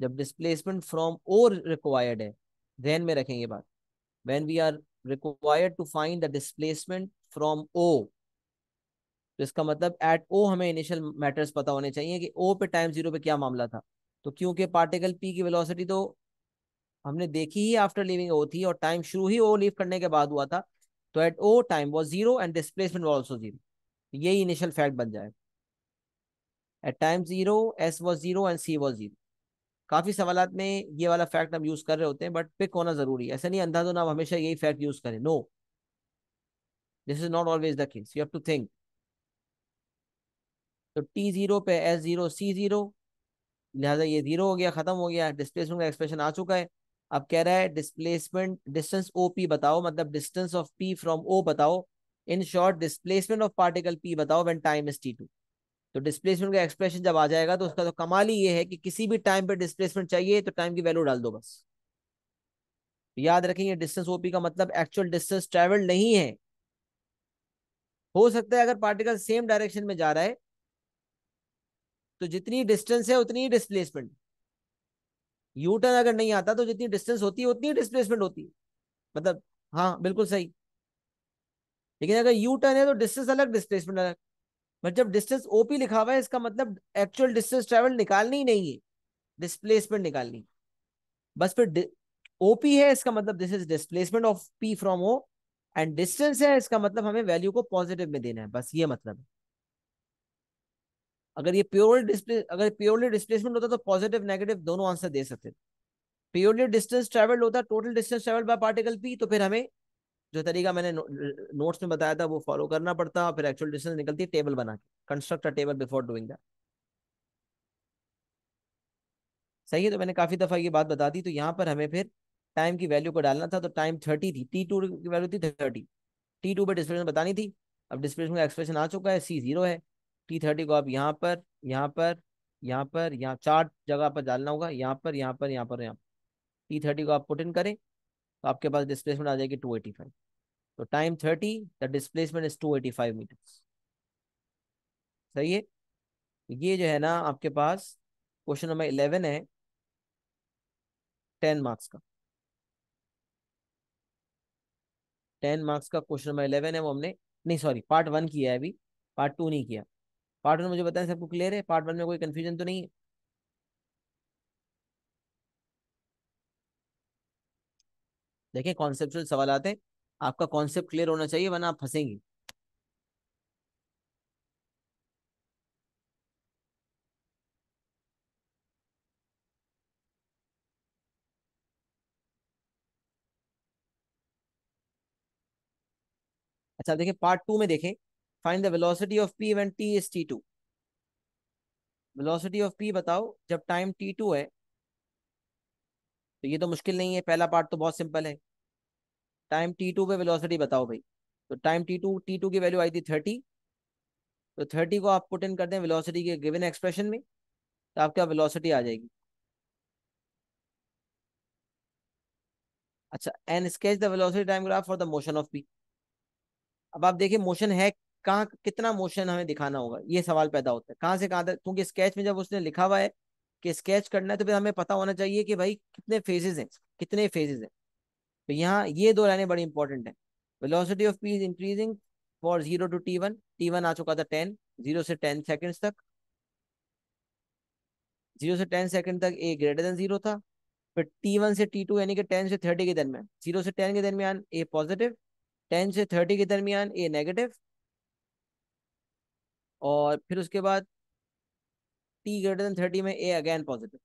जब डिस्प्लेसमेंट फ्रॉम ओ रिक्वायर्ड है ध्यान में रखेंगे बात when we are required to find the displacement from O तो इसका मतलब एट ओ हमें इनिशियल मैटर्स पता होने चाहिए कि ओ पे टाइम जीरो पे क्या मामला था तो क्योंकि पार्टिकल पी की वेलोसिटी तो हमने देखी ही आफ्टर लिविंग ओ थी और टाइम शुरू ही ओ लीव करने के बाद हुआ था तो at O time was zero and displacement was also zero यही इनिशियल फैक्ट बन जाएगा at time zero S was zero and C was zero काफ़ी सवाल में ये वाला फैक्ट हम यूज़ कर रहे होते हैं बट पिक होना ज़रूरी है ऐसा नहीं अंदाजो तो ना हमेशा यही फैक्ट यूज़ करें no this is not always the case you have to think तो टी जीरो पे एस जीरो सी जीरो लिहाजा ये जीरो हो गया ख़त्म हो गया डिस्प्लेसमेंट का एक्सप्रेशन आ चुका है अब कह रहा है डिस्प्लेसमेंट डिस्टेंस ओ पी बताओ मतलब distance of P from O बताओ in short displacement of particle P बताओ when time is t two तो डिस्प्लेसमेंट का एक्सप्रेशन जब आ जाएगा तो उसका तो कमाल ही ये है कि किसी भी टाइम पे डिस्प्लेसमेंट चाहिए तो टाइम की वैल्यू डाल दो बस तो याद रखेंगे डिस्टेंस ओपी का मतलब एक्चुअल डिस्टेंस ट्रेवल नहीं है हो सकता है अगर पार्टिकल सेम डायरेक्शन में जा रहा है तो जितनी डिस्टेंस है उतनी ही डिस्प्लेसमेंट यू टर्न अगर नहीं आता तो जितनी डिस्टेंस होती है उतनी ही डिस्प्लेसमेंट होती है मतलब हाँ बिल्कुल सही लेकिन अगर यू टर्न है तो डिस्टेंस अलग डिस्प्लेसमेंट अलग बट जब डिस्टेंस ओपी लिखा हुआ है इसका मतलब एक्चुअल डिस्टेंस ट्रेवल निकालनी ही नहीं है डिस्प्लेसमेंट निकालनी बस फिर ओपी है इसका मतलब this is displacement of P from O and distance है इसका मतलब हमें वैल्यू को पॉजिटिव में देना है बस ये मतलब है अगर ये प्योरली डिस्प्ले अगर प्योरली डिस्प्लेसमेंट होता तो पॉजिटिव नेगेटिव दोनों आंसर दे सकते थे प्योरली डिस्टेंस ट्रेवल्ड होता total distance travelled by particle P तो फिर हमें जो तरीका मैंने नो, नोट्स में बताया था वो फॉलो करना पड़ता फिर एक्चुअल डिस्टेंस निकलती है टेबल बना के construct table before doing that सही है तो मैंने काफी दफा ये बात बता दी तो यहाँ पर हमें फिर टाइम की वैल्यू को डालना था तो टाइम थर्टी थी टी टू की वैल्यू थी थर्टी टी टू पर डिस्प्लेसमेंट बतानी थी अब डिस्प्लेसमेंट का एक्सप्रेशन आ चुका है सी जीरो है टी थर्टी को आप यहाँ पर यहाँ पर यहाँ पर यहाँ चार जगह पर डालना होगा यहाँ पर यहाँ पर यहाँ पर यहाँ टी थर्टी को आप पुट इन करें तो आपके पास डिस्प्लेसमेंट आ जाएगी टू एटी फाइव तो time thirty the displacement is two eighty five metres सही है तो ये जो है ना आपके पास क्वेश्चन नंबर इलेवन है टेन मार्क्स का टेन मार्क्स का क्वेश्चन नंबर इलेवन है वो हमने नहीं सॉरी पार्ट वन किया है अभी पार्ट टू नहीं किया पार्ट वन मुझे बताएं सबको क्लियर है पार्ट वन में कोई कंफ्यूजन तो नहीं है देखिए कॉन्सेप्चुअल सवाल आते हैं आपका कॉन्सेप्ट क्लियर होना चाहिए वरना आप फंसेंगे अच्छा देखिए पार्ट टू में देखें find the velocity of P when T is two velocity of P बताओ जब टाइम टू है तो ये तो मुश्किल नहीं है पहला पार्ट तो बहुत सिंपल है टाइम टी टू पे वेलोसिटी बताओ भाई तो time T two T two की वैल्यू आई थी थर्टी तो थर्टी को आप पुट इन कर दें वेलोसिटी के गिवन एक्सप्रेशन में तो आपका वेलोसिटी आ जाएगी अच्छा and sketch the velocity time graph for the motion of P अब आप देखिए मोशन है कहाँ कितना मोशन हमें दिखाना होगा ये सवाल पैदा होता है कहाँ से कहाँ तक क्योंकि स्केच में जब उसने लिखा हुआ है कि स्केच करना है तो फिर हमें पता होना चाहिए कि भाई कितने फेजेज हैं कितने फेजेज हैं तो यहाँ ये दो लाइने बड़ी इंपॉर्टेंट है velocity of P is increasing for zero to T one T one आ चुका था टेन जीरो से टेन सेकेंड्स तक जीरो से टेन सेकेंड तक ए ग्रेटर देन जीरो था फिर टी वन से टी टू यानी कि टेन से थर्टी के दरमियान जीरो से टेन के दरमियान ए पॉजिटिव टेन से थर्टी के दरमियान ए नेगेटिव और फिर उसके बाद टी ग्रेटर देन थर्टी में ए अगेन पॉजिटिव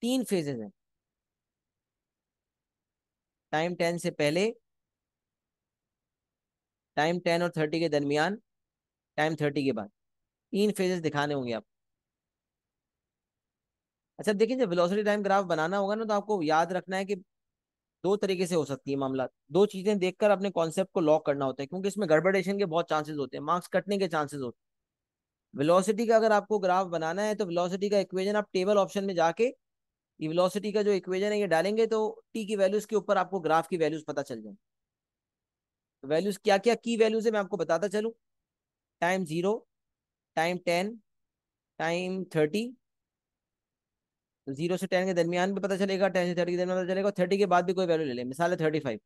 तीन फेजेस हैं टाइम टेन से पहले टाइम टेन और थर्टी के दरमियान टाइम थर्टी के बाद तीन फेजेस दिखाने होंगे आप अच्छा देखिए जब वेलोसिटी टाइम ग्राफ बनाना होगा ना तो आपको याद रखना है कि दो तरीके से हो सकती है मामला दो चीजें देखकर अपने कॉन्सेप्ट को लॉक करना होता है क्योंकि इसमें गड़बड़ेशन के बहुत चांसेस होते हैं मार्क्स कटने के चांसेस होते हैं वेलोसिटी का अगर आपको ग्राफ बनाना है तो वेलोसिटी का इक्वेशन आप टेबल ऑप्शन में जाके ये वेलोसिटी का जो इक्वेशन है ये डालेंगे तो टी की वैल्यूज के ऊपर आपको ग्राफ की वैल्यूज पता चल जाएंगे तो वैल्यूज क्या क्या की वैल्यूज है मैं आपको बताता चलूँ time zero time ten time thirty तो जीरो से टेन के दरमियान भी पता चलेगा टेन से थर्टी के दरमियान पता चलेगा थर्टी के बाद भी कोई वैल्यू ले लें मिसाल है थर्टी फाइव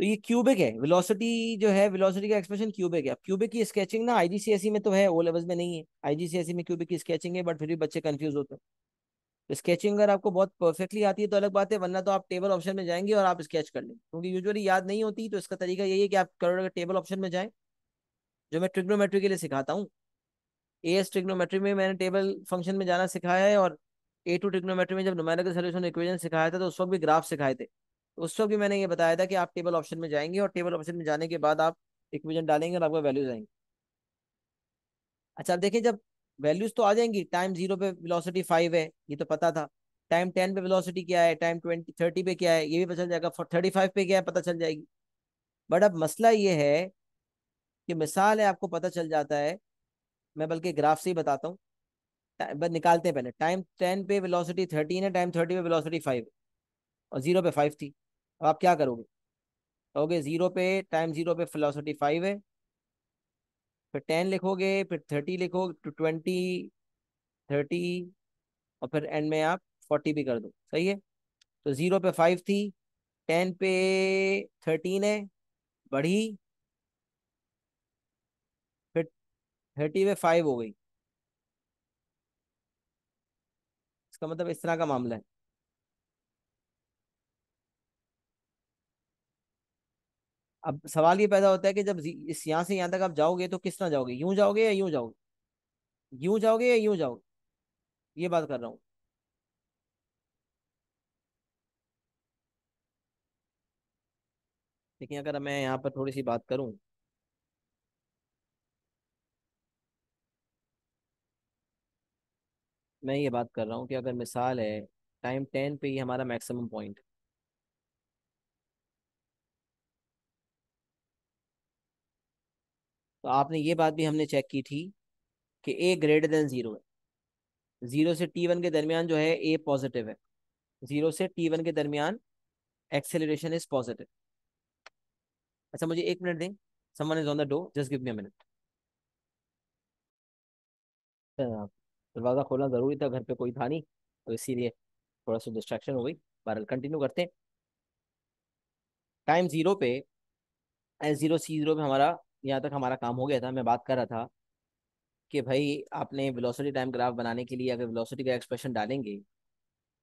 तो ये क्यूबिक है वेलोसिटी जो है वेलोसिटी का एक्सप्रेशन क्यूबिक है अब क्यूबिक की स्केचिंग ना आईजीसीएसई e में तो है ओ लेवल्स में नहीं है आईजीसीएसई e में क्यूबिक की स्केचिंग है बट फिर भी बच्चे कंफ्यूज होते हैं तो स्केचिंग अगर आपको बहुत परफेक्टली आती है तो अलग बात है वरना तो आप टेबल ऑप्शन में जाएंगे और आप स्केच कर लेंगे क्योंकि यूजली याद नहीं होती तो इसका तरीका यही है कि आप करोड़ टेबल ऑप्शन में जाएँ जो मैं ट्रिग्नोमेट्री के लिए सिखाता हूँ ए एस ट्रिग्नोमेट्री में मैंने टेबल फंक्शन में जाना सिखाया है और ए टू ट्रिग्नोमेट्री में जब नुमेरिकल सोल्यूशन इक्वेशन सिखाया था तो उस वक्त भी ग्राफ सिखाए थे उस वक्त भी मैंने ये बताया था कि आप टेबल ऑप्शन में जाएंगे और टेबल ऑप्शन में जाने के बाद आप इक्वेजन डालेंगे और आपका वैल्यूज आएंगे अच्छा आप देखिए जब वैल्यूज तो आ जाएंगी टाइम जीरो पे वेलोसिटी फाइव है ये तो पता था टाइम टेन पे वेलोसिटी क्या है टाइम ट्वेंटी थर्टी पे क्या है ये भी पता चल जाएगा थर्टी फाइव पे क्या है पता चल जाएगी बट अब मसला ये है कि मिसाल है आपको पता चल जाता है मैं बल्कि ग्राफ से ही बताता हूँ बस निकालते हैं पहले टाइम टेन पे वेलोसिटी थर्टीन है टाइम थर्टी पे वेलोसिटी फाइव और जीरो पे फाइव थी अब आप क्या करोगे कहोगे जीरो पे टाइम जीरो पे फिलोसफी फाइव है फिर टेन लिखोगे फिर थर्टी लिखोगे ट्वेंटी तो थर्टी और फिर एंड में आप फोर्टी भी कर दो सही है तो ज़ीरो पे फाइव थी टेन पे थर्टीन है बढ़ी फिर थर्टी पे फाइव हो गई इसका मतलब इस तरह का मामला है अब सवाल ये पैदा होता है कि जब इस यहाँ से यहाँ तक आप जाओगे तो किस तरह जाओगे यूं जाओगे या यूं जाओगे यूं जाओगे या यूं जाओगे ये बात कर रहा हूँ लेकिन अगर मैं यहाँ पर थोड़ी सी बात करूँ मैं ये बात कर रहा हूँ कि अगर मिसाल है टाइम टेन पे ही हमारा मैक्सिमम पॉइंट तो आपने ये बात भी हमने चेक की थी कि ए ग्रेटर देन ज़ीरो है ज़ीरो से टी वन के दरमियान जो है ए पॉजिटिव है ज़ीरो से टी वन के दरमियान एक्सेलरेशन इज़ पॉजिटिव अच्छा मुझे एक मिनट दें someone is on the door just give me a minute दरवाज़ा खोलना ज़रूरी था घर पे कोई था नहीं तो इसीलिए थोड़ा सा डिस्ट्रैक्शन हो गई बहरहाल कंटिन्यू करते हैं टाइम ज़ीरो पे एस ज़ीरो सी ज़ीरो पे हमारा यहाँ तक हमारा काम हो गया था मैं बात कर रहा था कि भाई आपने वेलोसिटी टाइम ग्राफ बनाने के लिए अगर वेलोसिटी का एक्सप्रेशन डालेंगे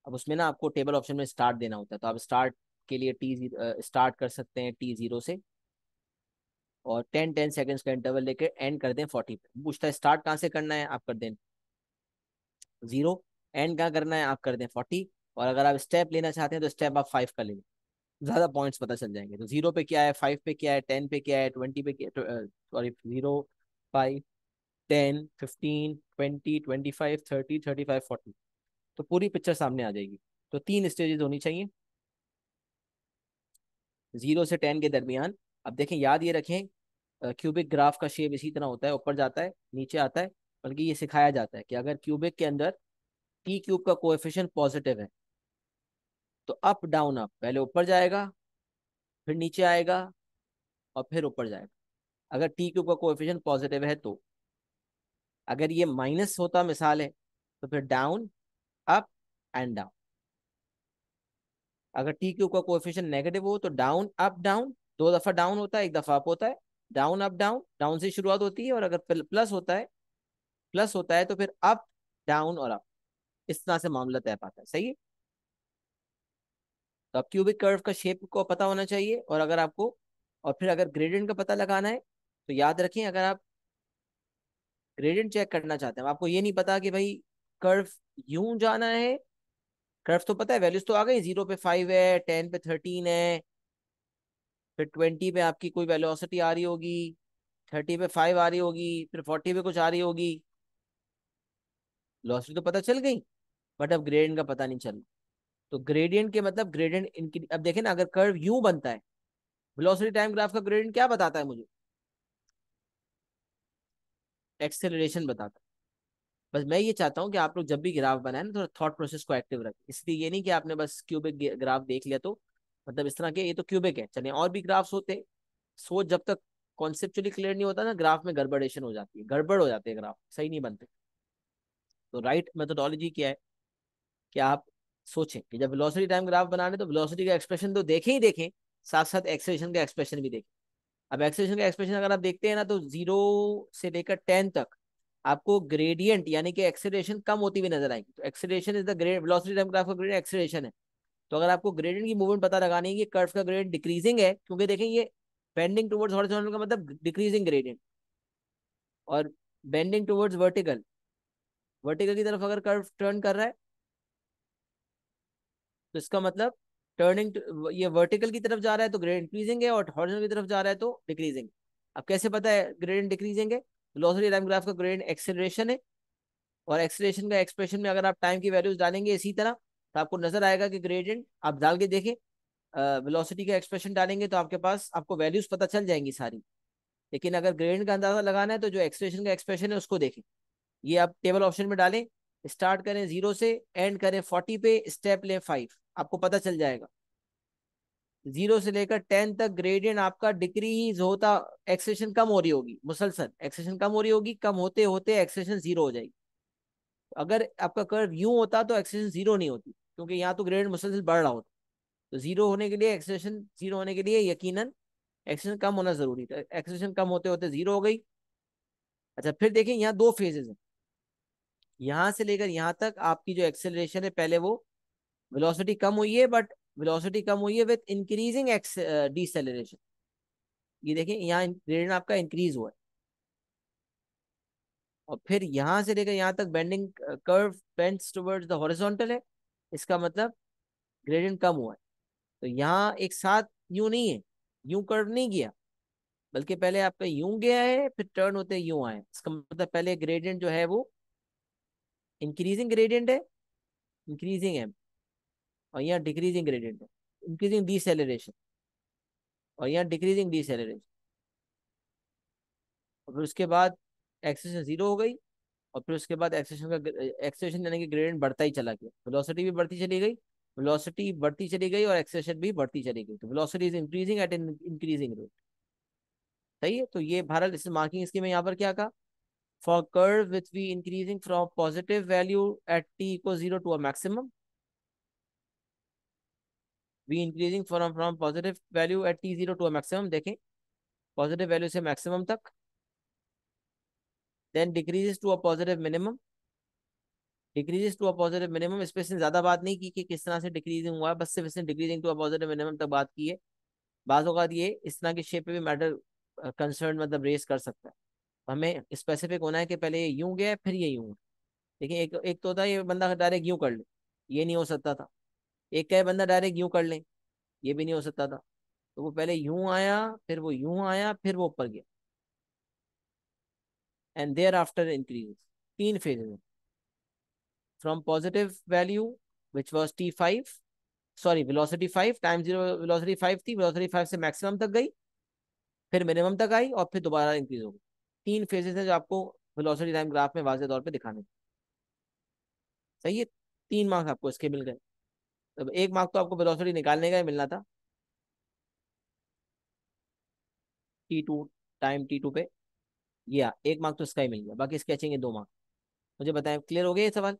अब उसमें ना आपको टेबल ऑप्शन में स्टार्ट देना होता है तो आप स्टार्ट के लिए टी स्टार्ट कर सकते हैं टी जीरो से और टेन टेन सेकेंड्स का इंटरवल लेकर एंड कर दें फोर्टी पे पूछता है स्टार्ट कहाँ से करना है आप कर दें जीरो एंड कहाँ करना है आप कर दें फोर्टी और अगर आप स्टेप लेना चाहते हैं तो स्टेप आप फाइव का ले लें ज्यादा पॉइंट्स पता चल जाएंगे तो जीरो पे क्या है फाइव पे क्या है टेन पे क्या है ट्वेंटी पे क्या sorry zero five ten fifteen twenty twenty five thirty thirty five forty तो पूरी पिक्चर सामने आ जाएगी तो तीन स्टेजेस होनी चाहिए जीरो से टेन के दरमियान अब देखें याद ये रखें क्यूबिक ग्राफ का शेप इसी तरह होता है ऊपर जाता है नीचे आता है बल्कि ये सिखाया जाता है कि अगर क्यूबिक के अंदर टी क्यूब का कोएफिशिएंट पॉजिटिव है तो अप डाउन अप पहले ऊपर जाएगा फिर नीचे आएगा और फिर ऊपर जाएगा अगर टी क्यूब का कोएफिशिएंट पॉजिटिव है तो अगर ये माइनस होता मिसाल है तो फिर डाउन अप एंड डाउन अगर टी क्यूब का कोएफिशिएंट नेगेटिव हो तो डाउन अप डाउन दो दफा डाउन होता है एक दफा अप होता है डाउन अप डाउन डाउन से शुरुआत होती है और अगर प्लस होता है प्लस होता है तो फिर अप डाउन और अप इस तरह से मामला तय पाता है सही है तो आप क्यूबिक कर्व का शेप को पता होना चाहिए और अगर आपको और फिर अगर ग्रेडियंट का पता लगाना है तो याद रखें अगर आप ग्रेडियंट चेक करना चाहते हैं आपको ये नहीं पता कि भाई कर्व यूं जाना है कर्व तो पता है वैल्यूज तो आ गई जीरो पे फाइव है टेन पे थर्टीन है फिर ट्वेंटी पे आपकी कोई वेलोसिटी आ रही होगी थर्टी पे फाइव आ रही होगी फिर फोर्टी पे कुछ आ रही होगी लॉसिटी तो पता चल गई बट अब ग्रेडियंट का पता नहीं चल तो ग्रेडियंट के मतलब ग्रेडियंट इनकी अब देखें ना अगर कर्व यू बनता है वेलोसिटी टाइम ग्राफ का ग्रेडियंट क्या बताता है मुझे एक्सेलरेशन बताता है बस मैं ये चाहता हूँ कि आप लोग जब भी ग्राफ बनाए ना थोड़ा थॉट प्रोसेस को एक्टिव रखें इसलिए ये नहीं कि आपने बस क्यूबिक ग्राफ देख लिया तो मतलब इस तरह के ये तो क्यूबिक है चलिए और भी ग्राफ्स होते हैं सोच जब तक कॉन्सेप्चुअली क्लियर नहीं होता ना ग्राफ में गड़बड़ेशन हो जाती है गड़बड़ हो जाते हैं ग्राफ सही नहीं बनते तो राइट मेथोडोलॉजी क्या है कि आप सोचें कि जब वेलोसिटी टाइम ग्राफ बना रहे तो वेलोसिटी का एक्सप्रेशन तो देखें ही देखें साथ साथ एक्सेलेशन का एक्सप्रेशन भी देखें अब एक्सेलेशन का एक्सप्रेशन अगर आप देखते हैं ना तो जीरो से लेकर टेन तक आपको ग्रेडियंट यानी कि एक्सेलेशन कम होती हुई नजर आएगी तो acceleration is the grad velocity time graph का ग्रेडियंट एक्सेलेशन है तो अगर आपको ग्रेडियंट की मूवमेंट पता लगानी है कि कर्व का ग्रेड डिक्रीजिंग है क्योंकि देखें ये बेंडिंग टुवर्ड्स हॉरिजॉन्टल का मतलब डिक्रीजिंग ग्रेडियंट और बेंडिंग टुवर्ड्स वर्टिकल वर्टिकल की तरफ अगर कर्व टर्न कर रहा है तो इसका मतलब टर्निंग ये वर्टिकल की तरफ जा रहा है तो ग्रेड इंक्रीजिंग है और हॉर्जन की तरफ जा रहा है तो डिक्रीजिंग अब कैसे पता है ग्रेड डिक्रीजिंग है वेलोसिटी टाइम ग्राफ का ग्रेड एक्सेलरेशन है और एक्सेलरेशन का एक्सप्रेशन में अगर आप टाइम की वैल्यूज डालेंगे इसी तरह तो आपको नजर आएगा कि ग्रेडियंट आप डाल के देखें वेलोसिटी का एक्सप्रेशन डालेंगे तो आपके पास आपको वैल्यूज पता चल जाएंगी सारी लेकिन अगर ग्रेडियंट का अंदाजा लगाना है तो जो एक्सेलरेशन का एक्सप्रेशन है उसको देखें ये आप टेबल ऑप्शन में डालें स्टार्ट करें जीरो से एंड करें फोर्टी पे स्टेप लें फाइव आपको पता चल जाएगा जीरो से लेकर टेन तक ग्रेडियंट आपका डिक्रीज होता एक्सेशन कम हो रही होगी मुसलसल एक्सेशन कम हो रही होगी कम होते होते एक्सेशन जीरो हो जाएगी अगर आपका कर्व यू होता तो एक्सेशन जीरो नहीं होती क्योंकि यहाँ तो ग्रेडियंट मुसलसल बढ़ रहा होता तो जीरो होने के लिए एक्सेशन जीरो होने के लिए यकीन एक्सेशन कम होना जरूरी था एक्सेशन कम होते होते जीरो हो गई अच्छा फिर देखिए यहाँ दो फेजेज हैं यहाँ से लेकर यहाँ तक आपकी जो एक्सेलरेशन है पहले वो वेलोसिटी कम हुई है बट वेलोसिटी कम हुई है विथ इंक्रीजिंग डिसेलरेशन ये देखें यहाँ ग्रेडियंट आपका इंक्रीज हुआ है और फिर यहाँ से लेकर यहाँ तक bending curve bends towards the horizontal है इसका मतलब ग्रेडियंट कम हुआ है तो यहाँ एक साथ यूं नहीं है यूं कर्व नहीं गया बल्कि पहले आपका यूं गया है फिर टर्न होते यूं आए इसका मतलब पहले ग्रेडियंट जो है वो इंक्रीजिंग ग्रेडियंट है इंक्रीजिंग एम और यहाँ डिक्रीजिंग ग्रेडियंट है इंक्रीजिंग डिसेलरेशन और यहाँ डिक्रीजिंग डिसेलरेशन और फिर उसके बाद एक्सेशन जीरो हो गई और फिर उसके बाद एक्सेशन का एक्सेशन यानी कि ग्रेडियंट बढ़ता ही चला गया वेलोसिटी भी बढ़ती चली गई वेलोसिटी बढ़ती चली गई और एक्सेशन भी बढ़ती चली गई तो velocity is increasing at increasing rate सही है तो ये भारत इस मार्किंग स्कीम में यहाँ पर क्या कहा for curve which we increasing from positive value at t equals 0 to a maximum. We increasing from, from positive value at t0 to a maximum. देखें पॉजिटिव वैल्यू से मैक्सिमम तक then decreases to a positive minimum decreases to a positive minimum इस पर इसने ज़्यादा बात नहीं की कि किस तरह से डिक्रीजिंग हुआ है बस सिर्फ इसने decreasing to a positive minimum तक बात की है बाज़ अवत ये इस तरह की शेप पे भी मैटर कंसर्न मतलब रेस कर सकता है हमें स्पेसिफिक होना है कि पहले ये यूं गया फिर ये यूं देखिए एक एक तो होता है ये बंदा डायरेक्ट यूं कर ले ये नहीं हो सकता था एक कहे बंदा डायरेक्ट यूं कर ले ये भी नहीं हो सकता था तो वो पहले यूं आया फिर वो यूं आया फिर वो ऊपर गया एंड देयर आफ्टर इंक्रीज तीन फेज में from positive value which was T five sorry velocity five time zero velocity five थी वेलोसिटी फाइव से मैक्सिमम तक गई फिर मिनिमम तक आई और फिर दोबारा इंक्रीज हो गई तीन फेजेस हैं जो आपको वेलोसिटी टाइम ग्राफ में वाजे तौर पे दिखाने सही है तीन मार्क्स आपको इसके मिल गए तो एक मार्क तो आपको वेलोसिटी निकालने का ही मिलना था T two time T two पे ये एक मार्क तो इसका ही मिल गया बाकी स्केचिंग है दो मार्क मुझे बताएं क्लियर हो गया ये सवाल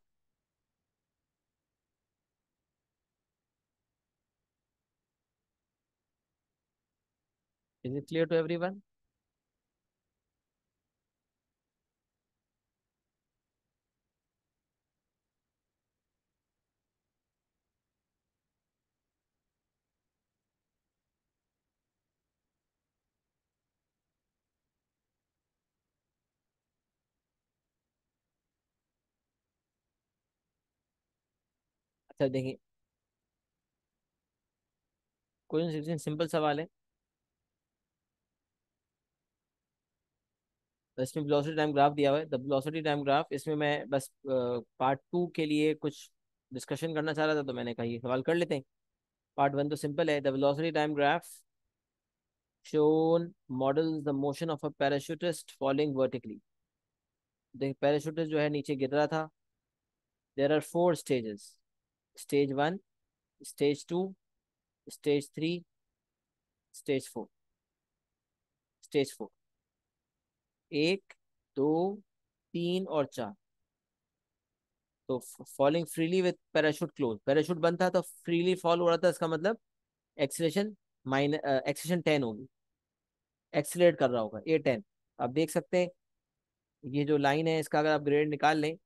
is it clear to everyone सब देखें क्वेश्चन सिक्सटीन सिंपल सवाल है इसमें ब्लॉसिटी टाइम ग्राफ दिया हुआ है ब्लॉसिटी टाइम ग्राफ इसमें मैं बस पार्ट टू के लिए कुछ डिस्कशन करना चाह रहा था तो मैंने कहा ये सवाल कर लेते हैं पार्ट वन तो सिंपल है the velocity time graph shown model the motion of a parachutist falling vertically देख पैराशूटिस्ट जो है नीचे गिर रहा था there are four stages stage one stage two stage three stage four stage four एक दो तीन और चार तो falling freely with parachute close parachute बंद था तो फ्रीली फॉल हो रहा था इसका मतलब एक्सलेशन माइन एक्सलेशन टेन होगी एक्सलेट कर रहा होगा ए टेन आप देख सकते हैं ये जो लाइन है इसका अगर आप ग्रेड निकाल लें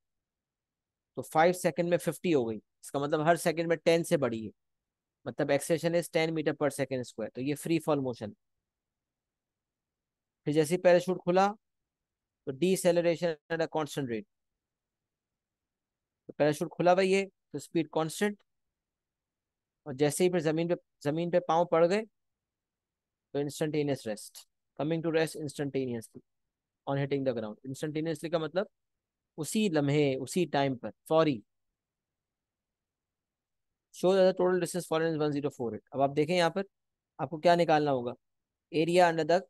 तो फाइव सेकंड में फिफ्टी हो गई इसका मतलब हर सेकंड में टेन से बड़ी है मतलब acceleration is ten metre per second square तो ये फ्री फॉल मोशन फिर जैसे पैराशूट खुला तो डी एट अ कॉन्स्टेंट रेट तो पैराशूट खुला भाई ये तो स्पीड कॉन्स्टेंट और जैसे ही फिर जमीन पे जमीन पे पाँव पड़ गए तो instantaneous rest coming to rest instantaneously on hitting the ground instantaneously का मतलब उसी लम्हे उसी टाइम पर फॉरी show the total distance for one zero four eight अब आप देखें यहाँ पर आपको क्या निकालना होगा area under the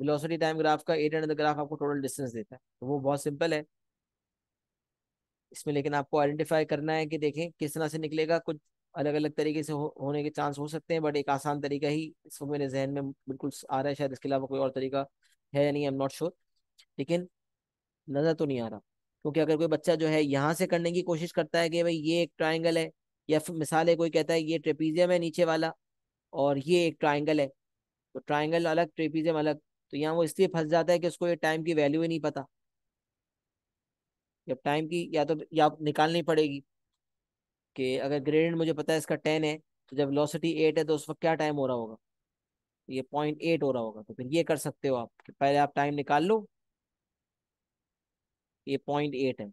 velocity time graph का एरिया अंडर द ग्राफ आपको टोटल डिस्टेंस देता है तो वो बहुत सिंपल है इसमें लेकिन आपको आइडेंटिफाई करना है कि देखें किस तरह से निकलेगा कुछ अलग अलग तरीके से हो, होने के चांस हो सकते हैं बट एक आसान तरीका ही इसको मेरे जहन में बिल्कुल आ रहा है शायद इसके अलावा कोई और तरीका है या नहीं आई एम नॉट श्योर लेकिन नज़र तो नहीं आ रहा क्योंकि अगर कोई बच्चा जो है यहाँ से करने की कोशिश करता है कि भाई ये एक ट्राइंगल है या मिसाल है कोई कहता है ये ट्रेपीजियम है नीचे वाला और ये एक ट्राइंगल है तो ट्राइंगल अलग ट्रेपीजियम अलग तो यहाँ वो इसलिए फंस जाता है कि उसको ये टाइम की वैल्यू ही नहीं पता जब टाइम की या तो या निकालनी पड़ेगी कि अगर ग्रेडेंट मुझे पता है इसका टेन है तो जब लॉसिटी एट है तो उस वक्त क्या टाइम हो रहा होगा ये पॉइंट एट हो रहा होगा तो फिर ये कर सकते हो आप कि पहले आप टाइम निकाल लो ये पॉइंट एट है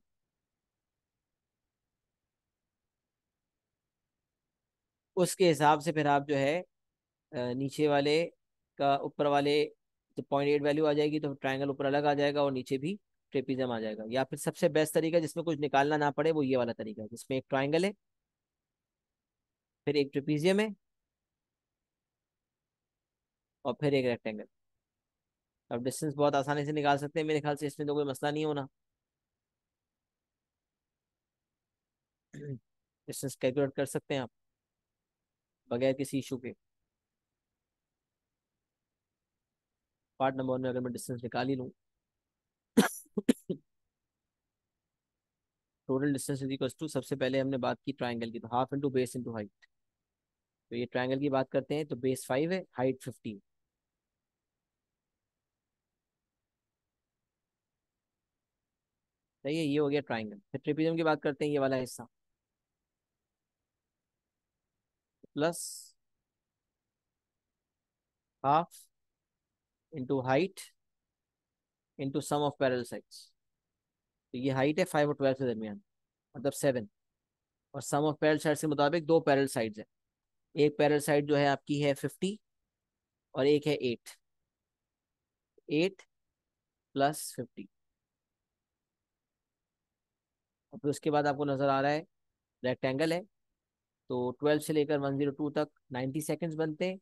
उसके हिसाब से फिर आप जो है नीचे वाले का ऊपर वाले तो पॉइंट एट वैल्यू आ जाएगी तो ट्राइंगल ऊपर अलग आ जाएगा और नीचे भी ट्रेपिजम आ जाएगा या फिर सबसे बेस्ट तरीका जिसमें कुछ निकालना ना पड़े वो ये वाला तरीका है जिसमें एक ट्राइंगल है फिर एक ट्रेपिजियम है और फिर एक रेक्टेंगल अब डिस्टेंस बहुत आसानी से निकाल सकते हैं मेरे ख्याल से इसमें तो कोई मसला नहीं होना डिस्टेंस कैलकुलेट कर सकते हैं आप बगैर किसी इशू के पार्ट नंबर में अगर मैं डिस्टेंस निकाल ही लूँ total distance is equal to सबसे पहले हमने बात की ट्राइंगल की तो half into base into height तो ये ट्राइंगल की बात करते हैं तो बेस फाइव है हाइट फिफ्टीन सही है ये हो गया ट्राइंगल फिर ट्रिपिजम की बात करते हैं ये वाला हिस्सा plus half into height into sum of parallel sides तो ये हाइट है फाइव और ट्वेल्व के दरमियान मतलब सेवन और सम ऑफ पैरल साइड्स के मुताबिक दो पैरल साइड्स हैं एक पैरल साइड जो है आपकी है फिफ्टी और एक है एट एट प्लस फिफ्टी और फिर उसके बाद आपको नज़र आ रहा है रेक्टेंगल है तो ट्वेल्व से लेकर वन जीरो टू तक नाइन्टी सेकेंड्स बनते हैं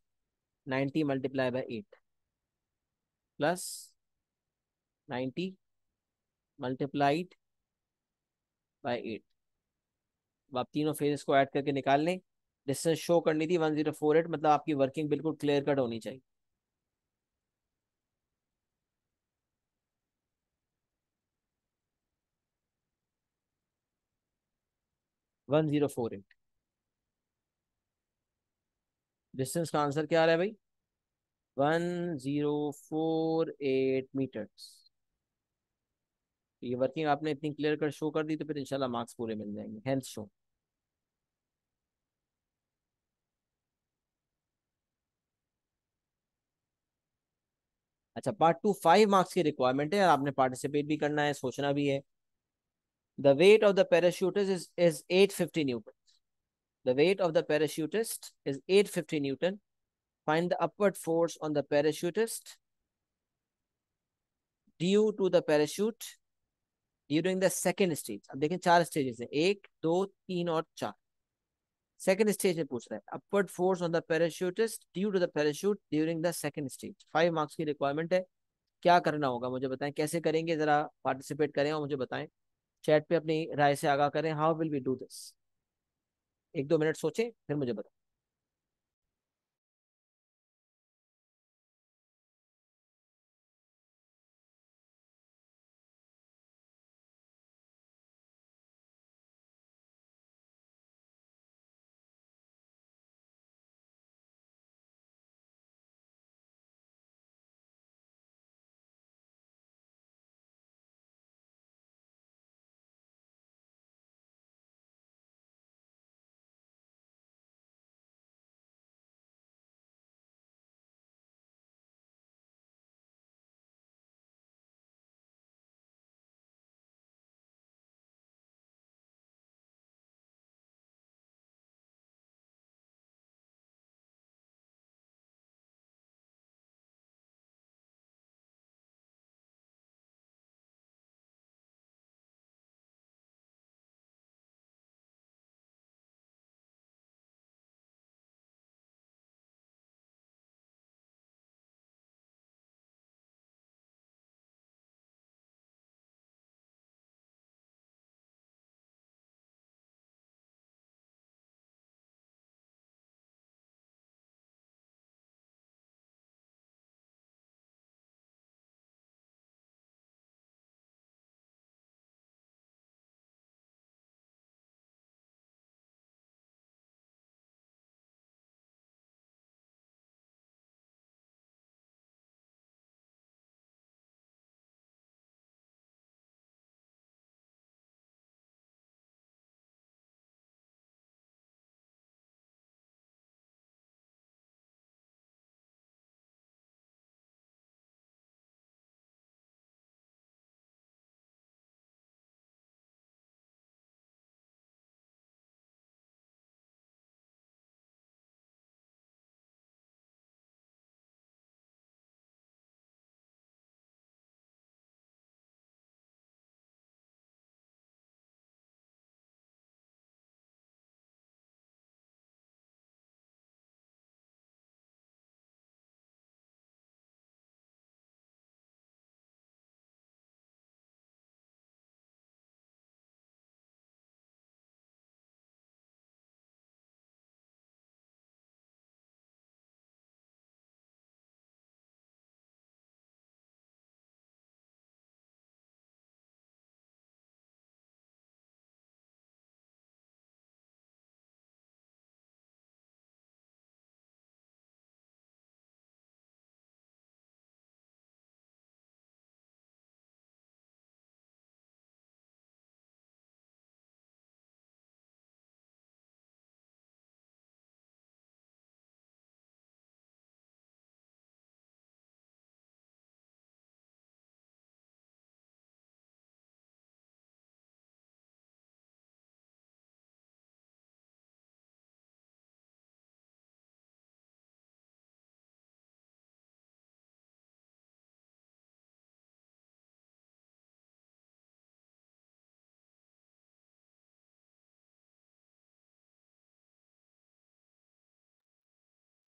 ninety multiply by eight plus ninety multiplied by eight अब आप तीनों फेजेस को ऐड करके निकाल लें डिस्टेंस शो करनी थी वन जीरो फोर एट मतलब आपकी वर्किंग बिल्कुल क्लियर कट होनी चाहिए one zero four eight distance का आंसर क्या आ रहा है भाई one zero four eight metres ये वर्किंग आपने इतनी क्लियर कर शो कर दी तो फिर इंशाल्लाह मार्क्स पूरे मिल जाएंगे हेल्थ शो अच्छा पार्ट टू फाइव मार्क्स की रिक्वायरमेंट है आपने पार्टिसिपेट भी करना है सोचना भी है the weight of the parachute is is eight fifty newton The weight of the parachutist is 850 Newton. Find the upward force on the parachutist due to the parachute during the second stage. अब देखें चार stages. हैं एक दो तीन और चार second stage में पूछ रहा है upward force on the parachutist due to the parachute during the second stage five marks की रिक्वायरमेंट है क्या करना होगा मुझे बताएं कैसे करेंगे जरा पार्टिसिपेट करें और मुझे बताएं चैट पे अपनी राय से आगाह करें how will be do this एक दो मिनट सोचें फिर मुझे बताएं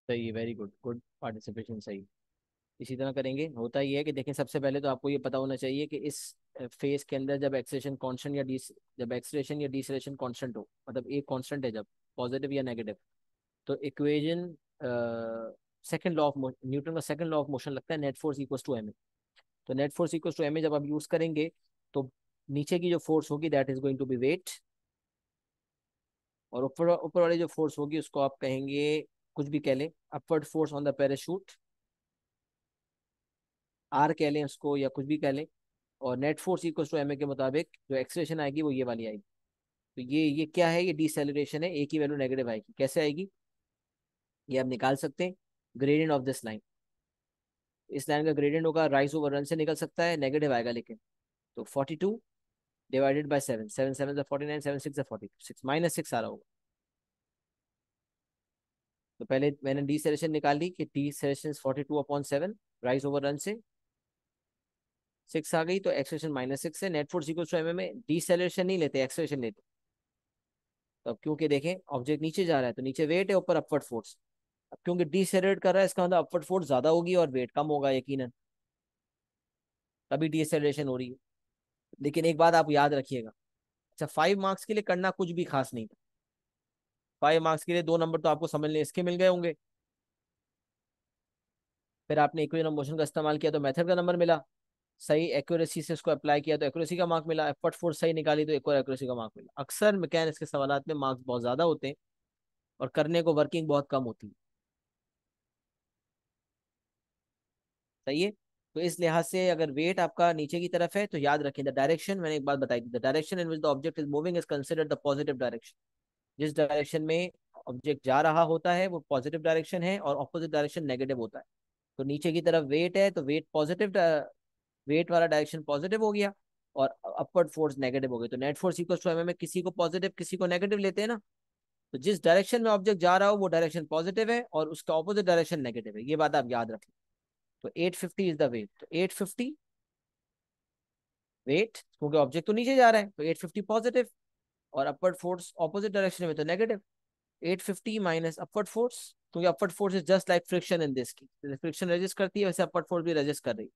सही है वेरी गुड गुड पार्टिसिपेशन सही इसी तरह करेंगे होता ही है कि देखें सबसे पहले तो आपको ये पता होना चाहिए कि इस फेज के अंदर जब एक्सलेशन कांस्टेंट या डी जब एक्सलेशन या डीसेलेशन कांस्टेंट हो मतलब एक कांस्टेंट है जब पॉजिटिव या नेगेटिव तो equation second law of Newton का सेकेंड लॉ ऑफ मोशन लगता है net force equals to M तो net force equals to M जब आप यूज करेंगे तो नीचे की जो फोर्स होगी that is going to be weight और ऊपर ऊपर वाली जो फोर्स होगी उसको आप कहेंगे कुछ भी कह लें upward force on the parachute R कह लें उसको या कुछ भी कह लें और net force equal to M के मुताबिक जो एक्सलेशन आएगी वो ये वाली आएगी तो ये ये क्या है ये डिसेलरेशन है ए की वैल्यू नेगेटिव आएगी कैसे आएगी ये आप निकाल सकते हैं ग्रेडियंट ऑफ दिस लाइन इस लाइन का ग्रेडियंट होगा राइस ओवर रन से निकल सकता है नेगेटिव आएगा लेकिन तो forty two divided by seven seven seven forty nine seven six forty six minus six आ रहा होगा तो पहले मैंने डी सेलेक्शन निकाल ली कि T deceleration forty two upon seven rise over run से सिक्स आ गई तो एक्सेशन माइनस सिक्स है net force equal to M M A deceleration नहीं लेते एक्सेशन लेते तो अब क्योंकि देखें ऑब्जेक्ट नीचे जा रहा है तो नीचे वेट है ऊपर अपवर्ड फोर्स अब क्योंकि सेलेट कर रहा है इसका मतलब अपवर्ड फोर्स ज्यादा होगी और वेट कम होगा यकीन तभी डिसेलरेशन हो रही है लेकिन एक बात आप याद रखिएगा अच्छा फाइव मार्क्स के लिए करना कुछ भी खास नहीं था फाइव मार्क्स के लिए दो नंबर तो आपको समझ लें इसके मिल गए होंगे फिर आपने इक्वेशन मोशन का इस्तेमाल किया तो मेथड का नंबर मिला सही एक्यूरेसी से इसको अप्लाई किया तो एक्यूरेसी का मार्क मिला एफर्ट फोर्स सही निकाली तो एक और एक्यूरेसी का मार्क मिला अक्सर मैकेनिक्स के सवाल में मार्क्स बहुत ज़्यादा होते हैं और करने को वर्किंग बहुत कम होती है सही है तो इस लिहाज से अगर वेट आपका नीचे की तरफ है तो याद रखें द डायरेक्शन मैंने एक बात बताई थी the direction in which the object is moving is consider the positive direction जिस डायरेक्शन में ऑब्जेक्ट जा रहा होता है वो पॉजिटिव डायरेक्शन है और ऑपोजिट डायरेक्शन नेगेटिव होता है तो नीचे की तरफ वेट है तो वेट पॉजिटिव वेट वाला डायरेक्शन पॉजिटिव हो गया और अपवर्ड फोर्स नेगेटिव हो गया तो net force equal to M में किसी को पॉजिटिव किसी को नेगेटिव लेते हैं ना तो जिस डायरेक्शन में ऑब्जेक्ट जा रहा हो वो डायरेक्शन पॉजिटिव है और उसका ऑपोजिट डायरेक्शन नेगेटिव है ये बात आप याद रखें तो 850 इज द वेट तो 850 वेट क्योंकि ऑब्जेक्ट तो नीचे जा रहा है तो 850 पॉजिटिव और अपवर्ड फोर्स ऑपोजिट डायरेक्शन में तो नेगेटिव 850 माइनस अपवर्ड फोर्स क्योंकि upward force is just like friction in this की जैसे फ्रिक्शन रजिस्ट करती है वैसे अपवर्ड फोर्स भी रजिस्ट कर रही है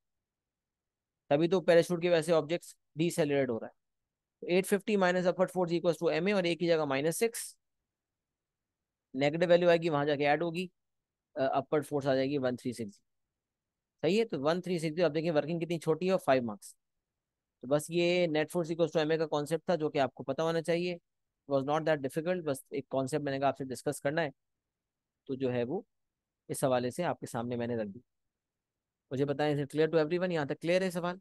तभी तो पैराशूट के वैसे ऑब्जेक्ट्स डिसेलरेट हो रहा है तो eight fifty minus upward force equal to M A और ए की जगह माइनस सिक्स नेगेटिव वैल्यू आएगी वहां जाके ऐड होगी अपवर्ड फोर्स आ जाएगी वन थ्री सिक्स सही है तो वन थ्री सिक्स आप देखिए वर्किंग कितनी छोटी है और फाइव मार्क्स तो बस ये net force equals to M का कॉन्सेप्ट था जो कि आपको पता होना चाहिए वॉज नॉट दैट डिफिकल्ट बस एक कॉन्सेप्ट मैंने कहा आपसे डिस्कस करना है तो जो है वो इस हवाले से आपके सामने मैंने रख दी मुझे बताएं इसे क्लियर टू एवरी वन यहाँ तक क्लियर है सवाल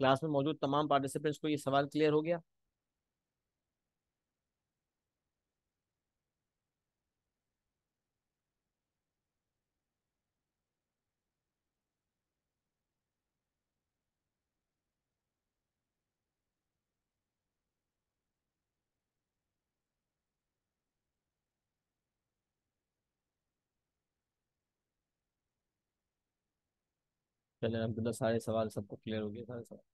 क्लास में मौजूद तमाम पार्टिसिपेंट्स को ये सवाल क्लियर हो गया चले अलहमदिल्ला तो सारे सवाल सबको क्लियर हो गया सारे सवाल